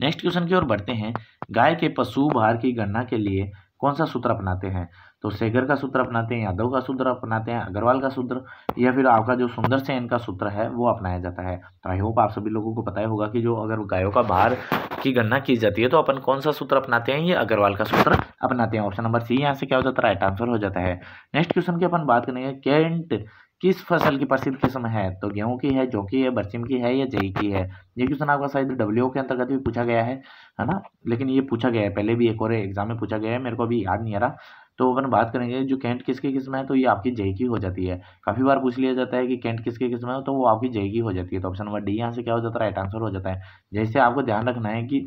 नेक्स्ट क्वेश्चन की ओर बढ़ते हैं गाय के पशु भार की गणना के लिए कौन सा सूत्र अपनाते हैं तो सेगर का सूत्र अपनाते हैं यादव का सूत्र अपनाते हैं अग्रवाल का सूत्र या फिर आपका जो सुंदर सेन का सूत्र है वो अपनाया जाता है तो आई होप आप सभी लोगों को पता ही होगा कि जो अगर गायों का भार की गणना की जाती है तो अपन कौन सा सूत्र अपनाते हैं ये अग्रवाल का सूत्र अपनाते हैं ऑप्शन नंबर सी यहाँ से क्या हो जाता है राइट आंसर हो जाता है नेक्स्ट क्वेश्चन की अपन बात करेंगे कैंट किस फसल की प्रसिद्ध किस्म है तो गेहूं की है की है बरसिम की है या जई की है ये क्वेश्चन आपका शायद डब्ल्यू के अंतर्गत भी पूछा गया है है ना लेकिन ये पूछा गया है पहले भी एक और एग्जाम में पूछा गया है मेरे को अभी याद नहीं आ रहा तो अपन बात करेंगे जो कैंट किसकी किस्म है तो ये आपकी जय की हो जाती है काफ़ी बार पूछ लिया जाता है कि कैंट किसकी किस्म है तो वो आपकी जय की हो जाती है तो ऑप्शन नंबर डी यहाँ से क्या हो जाता है राइट आंसर हो जाता है जैसे आपको ध्यान रखना है कि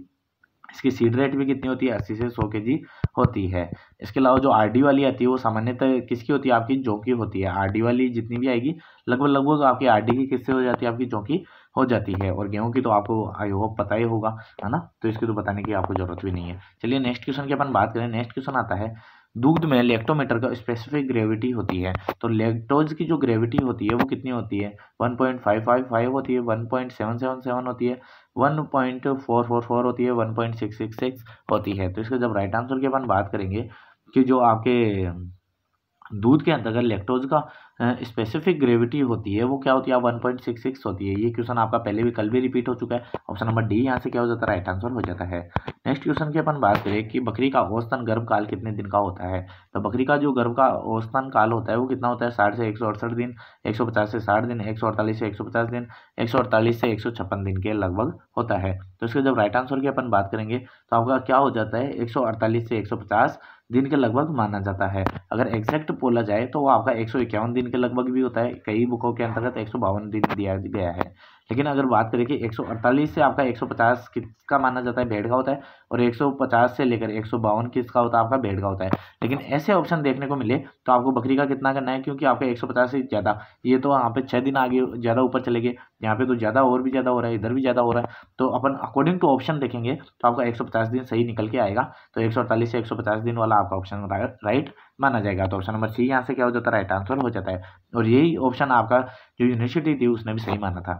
इसकी सीड रेट भी कितनी होती है अस्सी से सौ के जी होती है इसके अलावा जो आर डी वाली आती है वो सामान्यतः किसकी होती है आपकी की होती है आर डी वाली जितनी भी आएगी लगभग लगभग आपकी आर डी की किससे हो जाती है आपकी की हो जाती है और गेहूं की तो आपको आई होप पता ही होगा है ना तो इसकी तो बताने की आपको जरूरत भी नहीं है चलिए नेक्स्ट क्वेश्चन की अपन बात करें नेक्स्ट क्वेश्चन आता है दूध में लेक्टोमीटर का स्पेसिफिक ग्रेविटी होती है तो लेक्टोज की जो ग्रेविटी होती है वो कितनी होती है one point five five five होती है one point seven seven seven होती है one point four four four होती है one point six six six होती है तो इसका जब राइट आंसर की अपन बात करेंगे कि जो आपके दूध के अंतर्गत लेक्टोज का स्पेसिफिक ग्रेविटी होती है वो क्या होती है वन पॉइंट सिक्स सिक्स होती है ये क्वेश्चन आपका पहले भी कल भी रिपीट हो चुका है ऑप्शन नंबर डी यहाँ से क्या हो जाता है राइट आंसर हो जाता है नेक्स्ट क्वेश्चन की अपन बात करें कि बकरी का गर्भ गर्भकाल कितने दिन का होता है तो बकरी का जो गर्भ का औस्तन काल होता है वो कितना होता है साठ से एक सौ अड़सठ दिन एक सौ पचास से साठ दिन एक सौ अड़तालीस से एक सौ पचास दिन एक सौ अड़तालीस से एक सौ छप्पन दिन के लगभग होता है तो इसके जब राइट आंसर की अपन बात करेंगे तो आपका क्या हो जाता है एक सौ अड़तालीस से एक सौ पचास दिन के लगभग माना जाता है अगर एग्जैक्ट बोला जाए तो वो आपका एक दिन के लगभग भी होता है कई बुकों के अंतर्गत एक दिन दिया गया है लेकिन अगर बात करें कि 148 से आपका 150 किसका माना जाता है भेड़ का होता है और 150 से लेकर एक किसका होता है आपका भेड़ का होता है लेकिन ऐसे ऑप्शन देखने को मिले तो आपको बकरी का कितना करना है क्योंकि आपका 150 से ज़्यादा ये तो वहाँ पे छः दिन आगे ज़्यादा ऊपर चले गए यहाँ पे तो ज़्यादा और भी ज़्यादा हो रहा है इधर भी ज़्यादा हो रहा है तो अपन अकॉर्डिंग टू ऑप्शन देखेंगे तो आपका एक दिन सही निकल के आएगा तो एक से एक दिन वाला आपका ऑप्शन राइट माना जाएगा तो ऑप्शन नंबर सी यहाँ से क्या हो जाता है राइट आंसर हो जाता है और यही ऑप्शन आपका जो यूनिवर्सिटी थी उसने भी सही माना था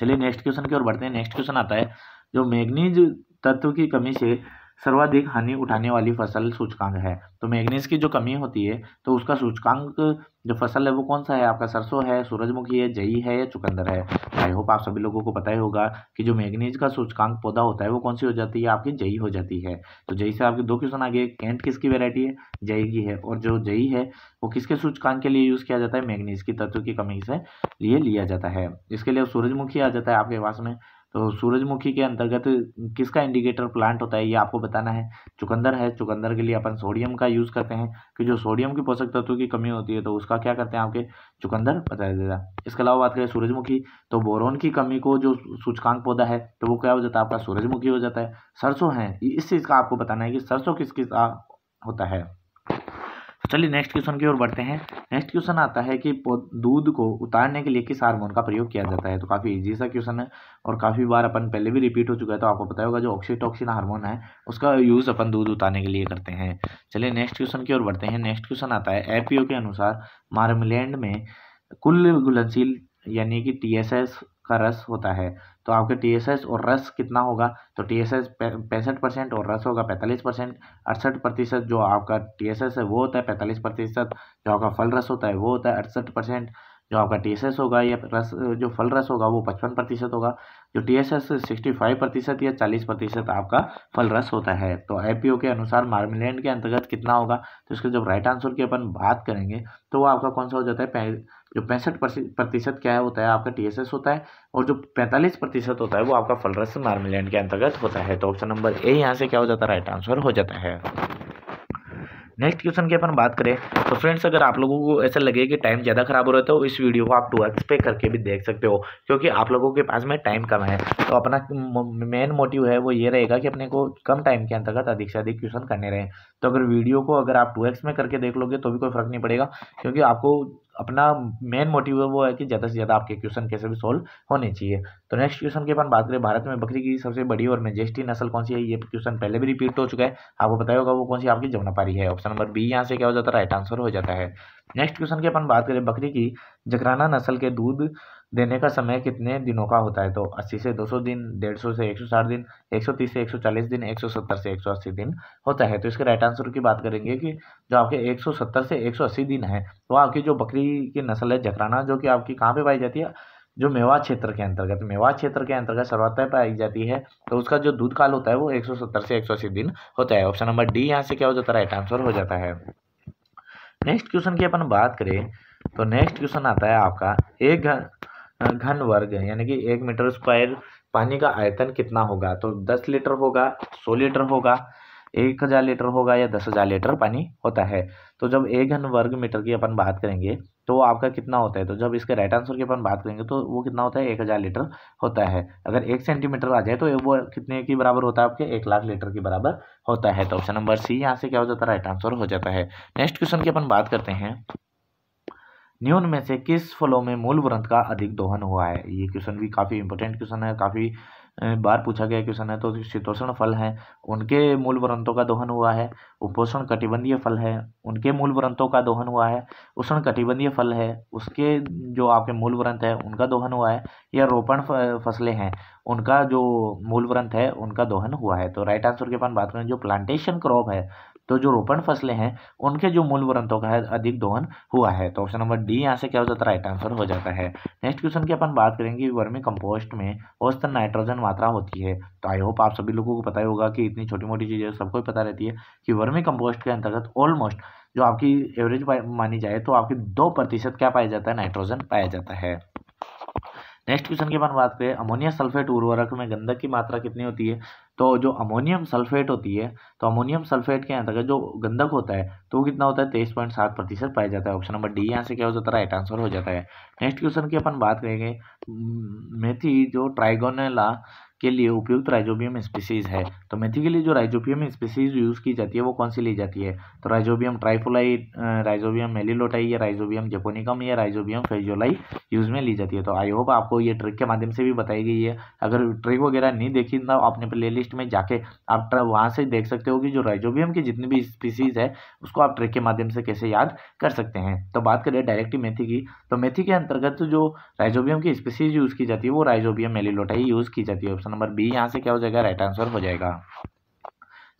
चलिए नेक्स्ट क्वेश्चन की ओर बढ़ते हैं नेक्स्ट क्वेश्चन आता है जो मैग्नीज तत्व की कमी से सर्वाधिक हानि उठाने वाली फसल सूचकांक है तो मैग्नीज की जो कमी होती है तो उसका सूचकांक जो फसल है वो कौन सा है आपका सरसों है सूरजमुखी है जई है या चुकंदर है आई होप आप सभी लोगों को पता ही होगा कि जो मैग्नीज का सूचकांक पौधा होता है वो कौन सी हो जाती है आपकी जई हो जाती है तो जई से आपके दो क्वेश्चन आगे कैंट किसकी वेरायटी है जई की है और जो जई है वो किसके सूचकांक के लिए यूज़ किया जाता है मैग्नीज की तत्व की कमी से लिए लिया जाता है इसके लिए सूरजमुखी आ जाता है आपके पास में तो सूरजमुखी के अंतर्गत किसका इंडिकेटर प्लांट होता है ये आपको बताना है चुकंदर है चुकंदर के लिए अपन सोडियम का यूज़ करते हैं कि जो सोडियम की पोषक तत्व की कमी होती है तो उसका क्या करते हैं आपके चुकंदर बताया देगा इसके अलावा बात करें सूरजमुखी तो बोरोन की कमी को जो सूचकांक पौधा है तो वो क्या हो जाता है आपका सूरजमुखी हो जाता है सरसों है इस चीज़ का आपको बताना है कि सरसों किस किस होता है चलिए नेक्स्ट क्वेश्चन की ओर बढ़ते हैं नेक्स्ट क्वेश्चन आता है कि दूध को उतारने के लिए किस हार्मोन का प्रयोग किया जाता है तो काफ़ी ईजी सा क्वेश्चन है और काफ़ी बार अपन पहले भी रिपीट हो चुका है तो आपको पता होगा जो ऑक्सीटॉक्सिन हार्मोन है उसका यूज़ अपन दूध उतारने के लिए करते हैं चलिए नेक्स्ट क्वेश्चन की ओर बढ़ते हैं नेक्स्ट क्वेश्चन आता है एफ के अनुसार मार्मलैंड में कुल घुलनशील यानी कि टी एस एस का रस होता है तो आपके टी और रस कितना होगा तो टी एस पैंसठ परसेंट और रस होगा पैंतालीस परसेंट अड़सठ प्रतिशत जो आपका टी है वो होता है पैंतालीस प्रतिशत जो आपका फल रस होता है वो होता है अड़सठ परसेंट जो आपका टी एस एस होगा या रस जो फल रस होगा वो पचपन प्रतिशत होगा जो T S S sixty five प्रतिशत या चालीस प्रतिशत आपका फल रस होता है तो आई पी ओ के अनुसार मार्मिलेंट के अंतर्गत कितना होगा तो इसके जब राइट आंसर की अपन बात करेंगे तो वो आपका कौन सा हो जाता है जो पैंसठ प्रतिशत क्या है होता है आपका टी एस एस होता है और जो पैंतालीस प्रतिशत होता है वो आपका फल रस मार्मिलेंट के अंतर्गत होता है तो ऑप्शन नंबर ए यहाँ से क्या हो जाता है राइट आंसर हो जाता है नेक्स्ट क्वेश्चन की अपन बात करें तो फ्रेंड्स अगर आप लोगों को ऐसा लगे कि टाइम ज़्यादा खराब हो रहा है तो इस वीडियो को आप टू एक्स पे करके भी देख सकते हो क्योंकि आप लोगों के पास में टाइम कम है तो अपना मेन मोटिव है वो ये रहेगा कि अपने को कम टाइम के अंतर्गत अधिक से अधिक क्वेश्चन करने रहें तो अगर वीडियो को अगर आप टू में करके देख लोगे तो भी कोई फर्क नहीं पड़ेगा क्योंकि आपको अपना मेन मोटिव वो है कि ज़्यादा से ज़्यादा आपके क्वेश्चन कैसे भी सॉल्व होने चाहिए तो नेक्स्ट क्वेश्चन की अपन बात करें भारत में बकरी की सबसे बड़ी और मेजेस्टी नस्ल कौन सी है ये क्वेश्चन पहले भी रिपीट हो चुका है आपको बताया होगा वो कौन सी आपकी जमुनापारी है ऑप्शन नंबर बी यहाँ से क्या हो जाता है राइट आंसर हो जाता है नेक्स्ट क्वेश्चन की अपन बात करें बकरी की जकराना नस्ल के दूध देने का समय कितने दिनों का होता है तो 80 से 200 दिन 150 से 160 दिन 130 से 140 दिन 170 से 180 दिन होता है तो इसके राइट आंसर की बात करेंगे कि जो आपके 170 से 180 दिन है तो आपकी जो बकरी की नस्ल है जकराना जो कि आपकी कहाँ पे पाई जाती है जो मेवात क्षेत्र के अंतर्गत मेवा क्षेत्र के अंतर्गत सर्वातः पाई जाती है तो उसका जो दूध काल होता है वो एक से एक दिन होता है ऑप्शन नंबर डी यहाँ से क्या हो जाता है राइट आंसर हो जाता है नेक्स्ट क्वेश्चन की अपन बात करें तो नेक्स्ट क्वेश्चन आता है आपका एक घन वर्ग है यानी कि एक मीटर स्क्वायर पानी का आयतन कितना होगा तो दस लीटर होगा सौ लीटर होगा एक हज़ार लीटर होगा या दस हज़ार लीटर पानी होता है तो जब एक घन वर्ग मीटर की अपन बात करेंगे तो वो आपका कितना होता है तो जब इसके राइट आंसर की अपन बात करेंगे तो वो कितना होता है एक हज़ार लीटर होता है अगर एक सेंटीमीटर आ जाए तो वो कितने की बराबर होता है आपके एक लाख लीटर के बराबर होता है तो ऑप्शन नंबर सी यहाँ से क्या हो जाता है राइट आंसर हो जाता है नेक्स्ट क्वेश्चन की अपन बात करते हैं निम्न में से किस फलों में मूल व्रंत का अधिक दोहन हुआ है ये क्वेश्चन भी काफ़ी इंपॉर्टेंट क्वेश्चन है काफ़ी बार पूछा गया क्वेश्चन है तो शीतोषण फल है उनके मूल व्रंतों का दोहन हुआ है उपोषण कटिबंधीय फल है उनके मूल व्रंतों का दोहन हुआ है उष्ण कटिबंधीय फल है उसके जो आपके मूल व्रंथ है उनका दोहन हुआ है या रोपण फसलें हैं उनका जो मूल व्रंथ है उनका दोहन हुआ है तो राइट आंसर के अपन बात करें जो प्लांटेशन क्रॉप है तो जो रोपण फसलें हैं उनके जो मूल वृंतों का अधिक दोहन हुआ है तो ऑप्शन नंबर डी यहाँ से क्या हो जाता है राइट आंसर हो जाता है नेक्स्ट क्वेश्चन की अपन बात करेंगे वर्मी कंपोस्ट में औसत नाइट्रोजन मात्रा होती है तो आई होप आप सभी लोगों को पता ही होगा कि इतनी छोटी मोटी चीज़ें सबको ही पता रहती है कि वर्मी कंपोस्ट के अंतर्गत ऑलमोस्ट जो आपकी एवरेज मानी जाए तो आपकी दो प्रतिशत क्या पाया जाता है नाइट्रोजन पाया जाता है नेक्स्ट क्वेश्चन की अपन बात करें अमोनिया सल्फेट उर्वरक में गंधक की मात्रा कितनी होती है तो जो अमोनियम सल्फेट होती है तो अमोनियम सल्फेट के अंतर्गत जो गंधक होता है तो वो कितना होता है तेईस पॉइंट सात प्रतिशत पाया जाता है ऑप्शन नंबर डी यहाँ से क्या हो जाता है राइट आंसर हो जाता है नेक्स्ट क्वेश्चन की अपन बात करेंगे मेथी जो ट्राइगोनेला के लिए उपयुक्त राइजोबियम स्पीसीज है तो मेथी के लिए जो राइजोबियम स्पीसीज यूज़ की जाती है वो कौन सी ली जाती है तो राइजोबियम ट्राइफोलाई राइजोबियम मेलिलोटाई या राइजोबियम जेपोनिकम या राइजोबियम फेजोलाई यूज़ में ली जाती है तो आई होप आपको ये ट्रिक के माध्यम से भी बताई गई है अगर ट्रिक वगैरह नहीं देखी ना अपने प्ले लिस्ट में जाके आप वहाँ से देख सकते हो कि जो राइजोबियम की जितनी भी स्पीसीज है उसको आप ट्रिक के माध्यम से कैसे याद कर सकते हैं तो बात करें डायरेक्ट मेथी की तो मेथी के अंतर्गत जो राइजोबियम की स्पीसीज यूज़ की जाती है वो राइजोबियम मेलिलोटाई यूज़ की जाती है ऑप्शन नंबर बी यहाँ से क्या हो जाएगा राइट आंसर हो जाएगा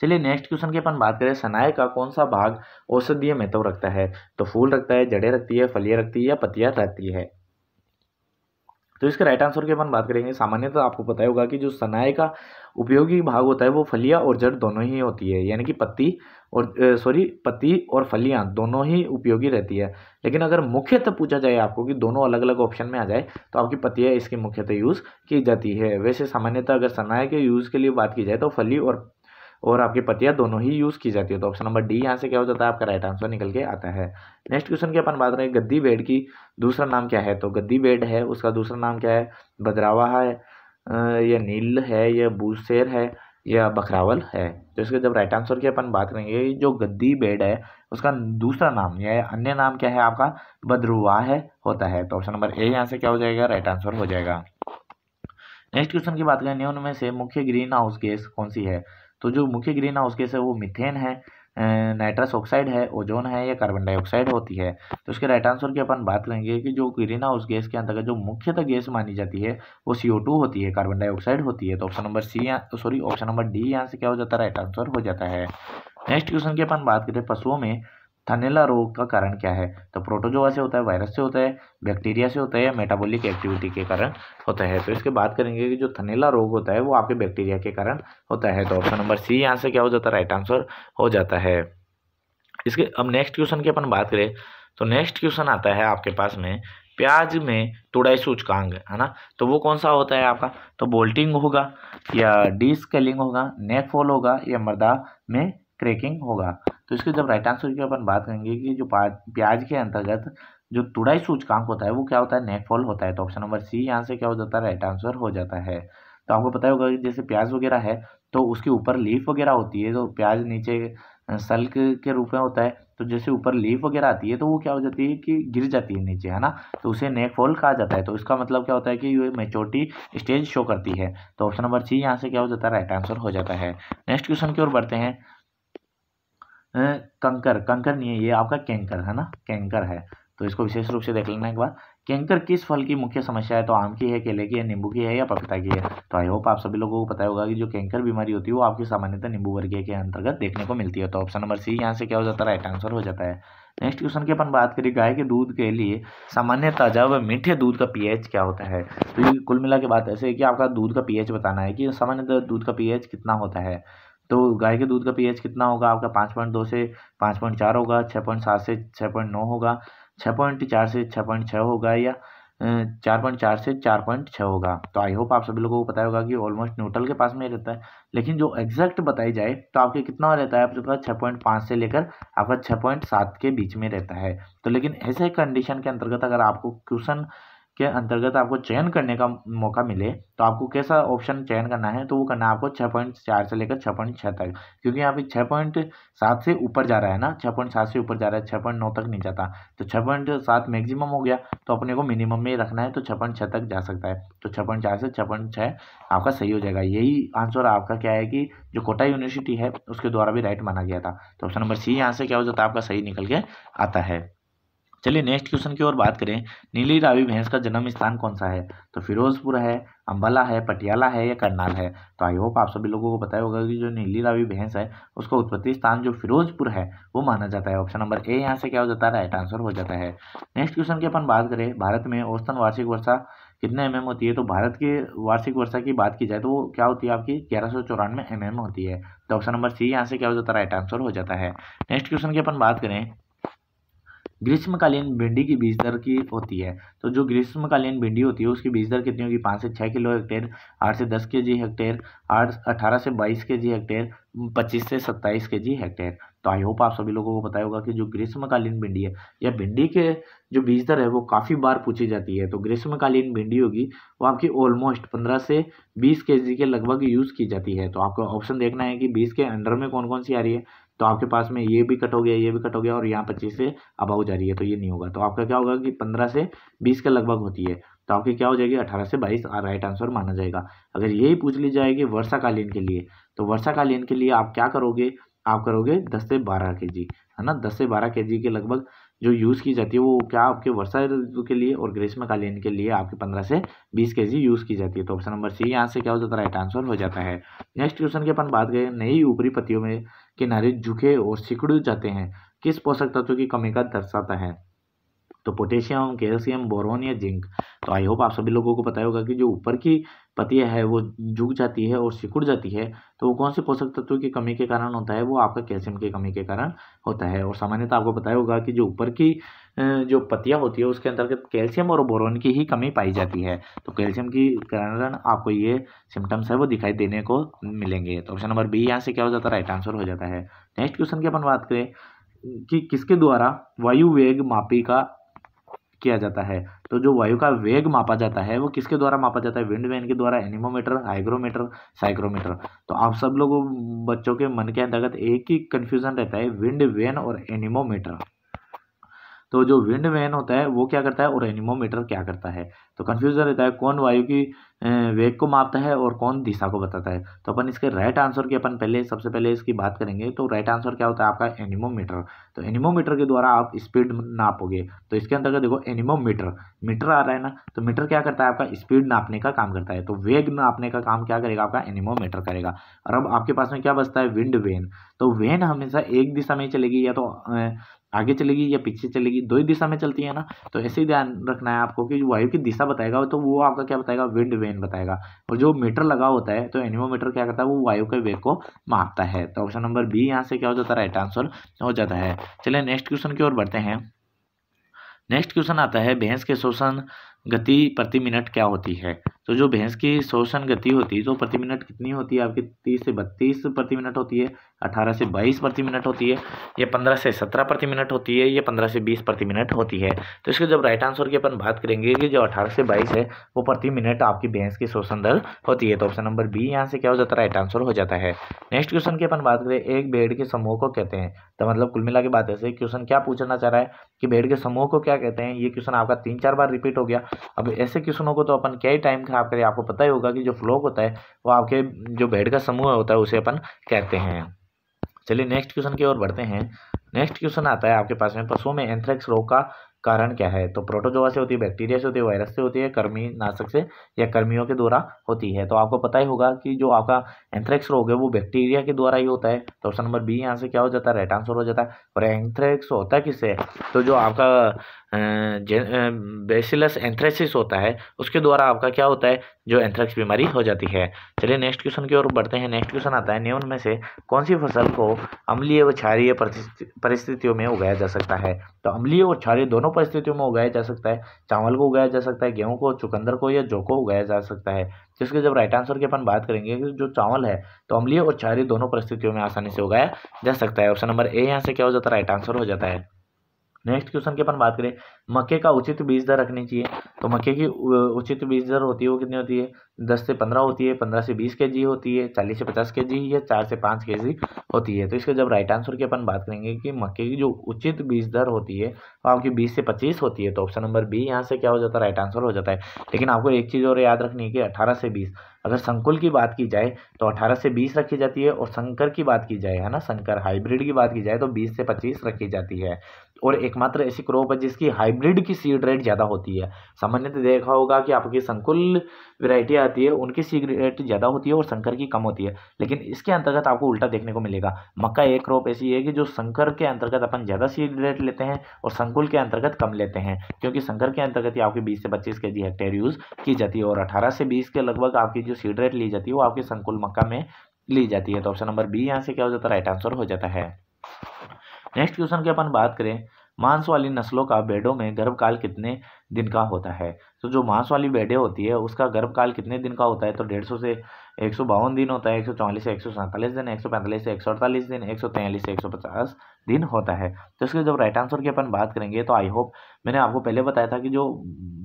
चलिए नेक्स्ट क्वेश्चन की अपन बात करें सनाय का कौन सा भाग औषधीय महत्व रखता है तो फूल रखता है जड़े रखती है फलियाँ रखती है या पत्तियाँ रहती है तो इसके राइट आंसर की अपन बात करेंगे सामान्यतः तो आपको पता होगा कि जो सनाय का उपयोगी भाग होता है वो फलिया और जड़ दोनों ही होती है यानी कि पत्ती और सॉरी पति और फलियाँ दोनों ही उपयोगी रहती है लेकिन अगर मुख्यतः पूछा जाए आपको कि दोनों अलग अलग ऑप्शन में आ जाए तो आपकी पतिया इसकी मुख्यतः यूज़ की जाती है वैसे सामान्यतः अगर सनाए के यूज़ के लिए बात की जाए तो फली और और आपकी पतिया दोनों ही यूज़ की जाती है तो ऑप्शन नंबर डी यहाँ से क्या हो जाता है आपका राइट आंसर निकल के आता है नेक्स्ट क्वेश्चन की अपन बात करें गद्दी बेड की दूसरा नाम क्या है तो गद्दी बेड है उसका दूसरा नाम क्या है बदरावा है या नील है या बूसेर है या बखरावल है तो इसके जब राइट आंसर की अपन बात करेंगे जो गद्दी बेड है उसका दूसरा नाम या अन्य नाम क्या है आपका बदरुआ है होता है तो ऑप्शन नंबर ए यहाँ से क्या हो जाएगा राइट आंसर हो जाएगा नेक्स्ट क्वेश्चन की बात करें उनमें से मुख्य ग्रीन हाउस गैस कौन सी है तो जो मुख्य ग्रीन हाउस गैस है वो मिथेन है नाइट्रस ऑक्साइड है ओजोन है या कार्बन डाइऑक्साइड होती है तो इसके राइट आंसर की अपन बात करेंगे कि जो ग्रीन हाउस गैस के अंतर्गत जो मुख्यतः गैस मानी जाती है वो सी होती है कार्बन डाइऑक्साइड होती है तो option number C sorry option number D यहाँ से क्या हो जाता है राइट आंसर हो जाता है नेक्स्ट क्वेश्चन की अपन बात करें पशुओं में थनेला रोग का कारण क्या है तो प्रोटोजोआ से होता है वायरस से होता है बैक्टीरिया से होता है या मेटाबॉलिक एक्टिविटी के कारण होता है तो इसके बात करेंगे कि जो थनेला रोग होता है वो आपके बैक्टीरिया के कारण होता है तो ऑप्शन नंबर सी यहाँ से क्या हो जाता है राइट आंसर हो जाता है इसके अब नेक्स्ट क्वेश्चन की अपन बात करें तो नेक्स्ट क्वेश्चन आता है आपके पास में प्याज में तुड़ाई सूचकांग है ना तो वो कौन सा होता है आपका तो बोल्टिंग होगा या डी स्केलिंग होगा नेक फॉल होगा या मर्दा में क्रैकिंग होगा तो इसके जब राइट आंसर की अपन बात करेंगे कि जो प्याज के अंतर्गत जो तुड़ाई सूचकांक होता है वो क्या होता है फॉल होता है तो ऑप्शन नंबर सी यहाँ से क्या हो जाता है राइट आंसर हो जाता है तो आपको पता होगा कि जैसे प्याज वगैरह है तो उसके ऊपर लीफ वगैरह होती है तो प्याज नीचे सल्क के रूप में होता है तो जैसे ऊपर लीफ वगैरह आती है तो वो क्या हो जाती है कि गिर जाती है नीचे है ना तो उसे नेक फॉल कहा जाता है तो इसका मतलब क्या होता है कि ये मेचोरिटी स्टेज शो करती है तो ऑप्शन नंबर सी यहाँ से क्या हो जाता है राइट आंसर हो जाता है नेक्स्ट क्वेश्चन की ओर बढ़ते हैं कंकर कंकर नहीं है ये आपका कैंकर है ना कैंकर है तो इसको विशेष रूप से देख लेना एक बार कैंकर किस फल की मुख्य समस्या है तो आम की है केले की है नींबू की है या पपीता की है तो आई होप आप सभी लोगों को पता होगा कि जो कैंकर बीमारी होती है वो आपकी सामान्यतः नींबू वर्गीय के अंतर्गत देखने को मिलती है तो ऑप्शन नंबर सी यहाँ से क्या हो जाता है राइट आंसर हो जाता है नेक्स्ट क्वेश्चन की अपन बात करें गाय के दूध के लिए ताजा जब मीठे दूध का पीएच क्या होता है तो ये कुल मिला के बात ऐसे है कि आपका दूध का पीएच बताना है कि सामान्यतः दूध का पीएच कितना होता है तो गाय के दूध का पीएच कितना होगा आपका पाँच पॉइंट दो से पाँच पॉइंट चार होगा छः पॉइंट सात से छः पॉइंट नौ होगा छः पॉइंट चार से छः पॉइंट छः होगा या चार पॉइंट चार से चार पॉइंट छः होगा तो आई होप आप सभी लोगों को पता होगा कि ऑलमोस्ट न्यूट्रल के पास में रहता है लेकिन जो एग्जैक्ट बताई जाए तो आपके कितना रहता है आपके पास छः पॉइंट पाँच से लेकर आपका छः पॉइंट सात के बीच में रहता है तो लेकिन ऐसे कंडीशन के अंतर्गत अगर आपको क्वेश्चन के अंतर्गत आपको चयन करने का मौका मिले तो आपको कैसा ऑप्शन चयन करना है तो वो करना है आपको छः पॉइंट चार से लेकर छः पॉइंट छः तक क्योंकि यहाँ पे छः पॉइंट सात से ऊपर जा रहा है ना छः पॉइंट सात से ऊपर जा रहा है छः पॉइंट नौ तक नहीं जाता तो छः पॉइंट सात मैक्सिमम हो गया तो अपने को मिनिमम में रखना है तो छः पॉइंट छः तक जा सकता है तो छः पॉइंट चार से छः पॉइंट छः आपका सही हो जाएगा यही आंसर आपका क्या है कि जो कोटा यूनिवर्सिटी है उसके द्वारा भी राइट माना गया था तो ऑप्शन नंबर सी यहाँ से क्या हो जाता है आपका सही निकल के आता है चलिए नेक्स्ट क्वेश्चन की ओर बात करें नीली रावी भैंस का जन्म स्थान कौन सा है तो फिरोजपुर है अम्बाला है पटियाला है या करनाल है तो आई होप आप सभी लोगों को पता होगा कि जो नीली रावी भैंस है उसका उत्पत्ति स्थान जो फिरोजपुर है वो माना जाता है ऑप्शन नंबर ए यहाँ से क्या हो जाता है राइट आंसर हो जाता है नेक्स्ट क्वेश्चन की अपन बात करें भारत में औसतन वार्षिक वर्षा कितने एम होती है तो भारत के वार्षिक वर्षा की बात की जाए तो वो क्या होती है आपकी ग्यारह सौ चौरानवे एम होती है तो ऑप्शन नंबर सी यहाँ से क्या हो जाता है राइट आंसर हो जाता है नेक्स्ट क्वेश्चन की अपन बात करें ग्रीष्मकालीन भिंडी की बीज दर की होती है तो जो ग्रीष्मकालीन भिंडी होती है उसकी बीज दर कितनी होगी पाँच से छः किलो हेक्टेयर आठ से दस के जी हेक्टेयर आठ अठारह से बाईस के जी हेक्टेयर पच्चीस से सत्ताईस के जी हेक्टेयर तो आई होप आप सभी लोगों को पता होगा कि जो ग्रीष्मकालीन भिंडी है या भिंडी के जो बीज दर है वो काफ़ी बार पूछी जाती है तो ग्रीष्मकालीन भिंडी होगी वो आपकी ऑलमोस्ट पंद्रह से बीस के के लगभग यूज़ की जाती है तो आपको ऑप्शन देखना है कि बीस के अंडर में कौन कौन सी आ रही है तो आपके पास में ये भी कट हो गया ये भी कट हो गया और यहाँ पच्चीस से अबाव जा रही है तो ये नहीं होगा तो आपका क्या होगा कि पंद्रह से बीस के लगभग होती है तो आपकी क्या हो जाएगी अठारह से बाईस राइट आंसर माना जाएगा अगर यही पूछ ली जाएगी वर्षाकालीन के लिए तो वर्षाकालीन के लिए आप क्या करोगे आप करोगे दस से बारह के जी है ना दस से बारह के जी के लगभग जो यूज़ की जाती है वो क्या आपके वर्षा ऋतु के लिए और ग्रीष्मकालीन के लिए आपके पंद्रह से बीस के जी यूज़ की जाती है तो ऑप्शन नंबर सी यहाँ से क्या हो जाता है राइट आंसर हो जाता है नेक्स्ट क्वेश्चन की अपन बात करें नई ऊपरी पत्तियों में किनारे झुके और सिकुड़ जाते हैं किस पोषक तत्व की कमी का दर्शाता है तो पोटेशियम कैल्शियम बोरोन या जिंक तो आई होप आप सभी लोगों को पता होगा कि जो ऊपर की पतिया है वो झुक जाती है और सिकुड़ जाती है तो वो कौन से पोषक तत्व की कमी के कारण होता है वो आपका कैल्शियम की कमी के कारण होता है और सामान्यतः आपको पता होगा कि जो ऊपर की जो पतिया होती है उसके अंतर्गत कैल्शियम और बोरोन की ही कमी पाई जाती है तो कैल्शियम की कारण आपको ये सिम्टम्स है वो दिखाई देने को मिलेंगे तो ऑप्शन नंबर बी यहाँ से क्या हो जाता है राइट आंसर हो जाता है नेक्स्ट क्वेश्चन की अपन बात करें कि किसके द्वारा वायु वेग मापी का किया जाता है तो जो वायु का वेग मापा जाता है वो किसके द्वारा मापा जाता है विंड वैन के द्वारा एनिमोमीटर हाइग्रोमीटर साइक्रोमीटर तो आप सब लोगों बच्चों के मन के अंतर्गत एक ही कन्फ्यूज़न रहता है विंड वैन और एनिमोमीटर तो जो विंड वैन होता है वो क्या करता है और एनिमोमीटर क्या करता है तो कन्फ्यूजन रहता है कौन वायु की वेग को मापता है और कौन दिशा को बताता है तो अपन इसके राइट आंसर की अपन पहले सबसे पहले इसकी बात करेंगे तो राइट आंसर क्या होता है आपका एनिमोमीटर तो एनिमोमीटर के द्वारा आप स्पीड नापोगे तो इसके अंतर्गत देखो एनिमोमीटर मीटर आ रहा है ना तो मीटर क्या करता है आपका स्पीड नापने का काम करता है तो वेग नापने का काम क्या करेगा आपका एनिमोमीटर करेगा और अब आपके पास में क्या बचता है विंड वेन तो वेन हमेशा एक दिशा में चलेगी या तो आगे चलेगी या पीछे चलेगी दो ही दिशा में चलती है ना तो ऐसे ही ध्यान रखना है आपको कि वायु की दिशा बताएगा तो वो आपका क्या बताएगा विंड वेन बताएगा और जो मीटर लगा होता है तो एनिमोमीटर क्या करता है वो वायु के वेग को मापता है तो ऑप्शन नंबर बी यहाँ से क्या हो जाता है राइट आंसर हो जाता है चलिए नेक्स्ट क्वेश्चन की ओर बढ़ते हैं नेक्स्ट क्वेश्चन आता है भैंस के शोषण गति प्रति मिनट क्या होती है तो जो भैंस की शोषण गति होती है तो प्रति मिनट कितनी होती है आपकी तीस से बत्तीस प्रति मिनट होती है 18 से 22 प्रति मिनट होती है ये 15 से 17 प्रति मिनट होती है ये 15 से 20 प्रति मिनट होती है तो इसके जब राइट आंसर की अपन बात करेंगे कि जो 18 से 22 है वो प्रति मिनट आपकी भैंस की शोषण दर होती है तो ऑप्शन नंबर बी यहाँ से क्या हो जाता है राइट आंसर हो जाता है नेक्स्ट क्वेश्चन की अपन बात करें एक भेड़ के समूह को कहते हैं तो मतलब कुल मिला के बात ऐसे क्वेश्चन क्या पूछना चाह रहा है कि भेड़ के समूह को क्या कहते हैं ये क्वेश्चन आपका तीन चार बार रिपीट हो गया अब ऐसे क्वेश्चनों को तो अपन क्या ही टाइम खराब करें आपको पता ही होगा कि जो फ्लोक होता है वो आपके जो भेड़ का समूह होता है उसे अपन कहते हैं चलिए नेक्स्ट क्वेश्चन की ओर बढ़ते हैं नेक्स्ट क्वेश्चन आता है आपके पास में पशुओं में एंथ्रेक्स रोग का कारण क्या है तो प्रोटोजोआ से होती है बैक्टीरिया से होती है वायरस से होती है कर्मी नाशक से या कर्मियों के द्वारा होती है तो आपको पता ही होगा कि जो आपका एंथ्रेक्स रोग है वो बैक्टीरिया के द्वारा ही होता है तो ऑप्शन नंबर बी यहाँ से क्या हो जाता है राइट आंसर हो जाता है और एंथ्रेक्स होता है किससे तो जो आपका बेसिलस एंथ्रेसिस होता है उसके द्वारा आपका क्या होता है जो एंथ्रेक्स बीमारी हो जाती है चलिए नेक्स्ट क्वेश्चन की ओर बढ़ते हैं नेक्स्ट क्वेश्चन आता है न्यून में से कौन सी फसल को अम्लीय व क्षारीय परिस्थितियों में उगाया जा सकता है तो अम्लीय और क्षारीय दोनों परिस्थितियों में उगाया जा सकता है चावल को उगाया जा सकता है गेहूँ को चुकंदर को या जौ को उगाया जा सकता है जिसके जब राइट आंसर की अपन बात करेंगे कि जो चावल है तो अम्लीय और क्षारीय दोनों परिस्थितियों में आसानी से उगाया जा सकता है ऑप्शन नंबर ए यहाँ से क्या हो जाता है राइट आंसर हो जाता है नेक्स्ट क्वेश्चन की अपन बात करें मक्के का उचित बीज दर रखनी चाहिए तो मक्के की उचित बीज दर होती है वो कितनी होती है दस से पंद्रह होती है पंद्रह से बीस के जी होती है चालीस से पचास के जी या चार से पाँच के जी होती है तो इसका जब राइट आंसर की अपन बात करेंगे कि मक्के की जो उचित बीज दर होती है वो आपकी बीस से पच्चीस होती है तो ऑप्शन नंबर बी यहाँ से क्या हो जाता है राइट आंसर हो जाता है लेकिन आपको एक चीज़ और याद रखनी है कि अठारह से बीस अगर संकुल की बात की जाए तो अठारह से बीस रखी जाती है और संकर की बात की जाए है ना संकर हाइब्रिड की बात की जाए तो बीस से पच्चीस रखी जाती है और एकमात्र ऐसी क्रॉप है जिसकी हाइब्रिड की सीड रेट ज़्यादा होती है सामान्यतः देखा होगा कि आपकी संकुल वैरायटी आती है उनकी सीड रेट ज़्यादा होती है और संकर की कम होती है लेकिन इसके अंतर्गत आपको उल्टा देखने को मिलेगा मक्का एक क्रॉप ऐसी है कि जो संकर के अंतर्गत अपन ज़्यादा सीड रेट लेते हैं और संकुल के अंतर्गत कम लेते हैं क्योंकि संकर के अंतर्गत ही आपकी बीस से पच्चीस के जी हेक्टेयर यूज़ की जाती है और अठारह से बीस के लगभग आपकी जो सीड रेट ली जाती है वो आपके संकुल मक्का में ली जाती है तो ऑप्शन नंबर बी यहाँ से क्या हो जाता है राइट आंसर हो जाता है नेक्स्ट क्वेश्चन की अपन बात करें मांस वाली नस्लों का बेडों में गर्भकाल कितने दिन का होता है तो जो मांस वाली बेडें होती है उसका गर्भकाल कितने दिन का होता है तो डेढ़ सौ से एक सौ बावन दिन होता है एक सौ चौवालीस से एक सौ सैंतालीस दिन एक सौ पैंतालीस से एक सौ अड़तालीस दिन एक सौ तैयलीस से एक सौ पचास दिन होता है तो इसके जब राइट आंसर की अपन बात करेंगे तो आई होप मैंने आपको पहले बताया था कि जो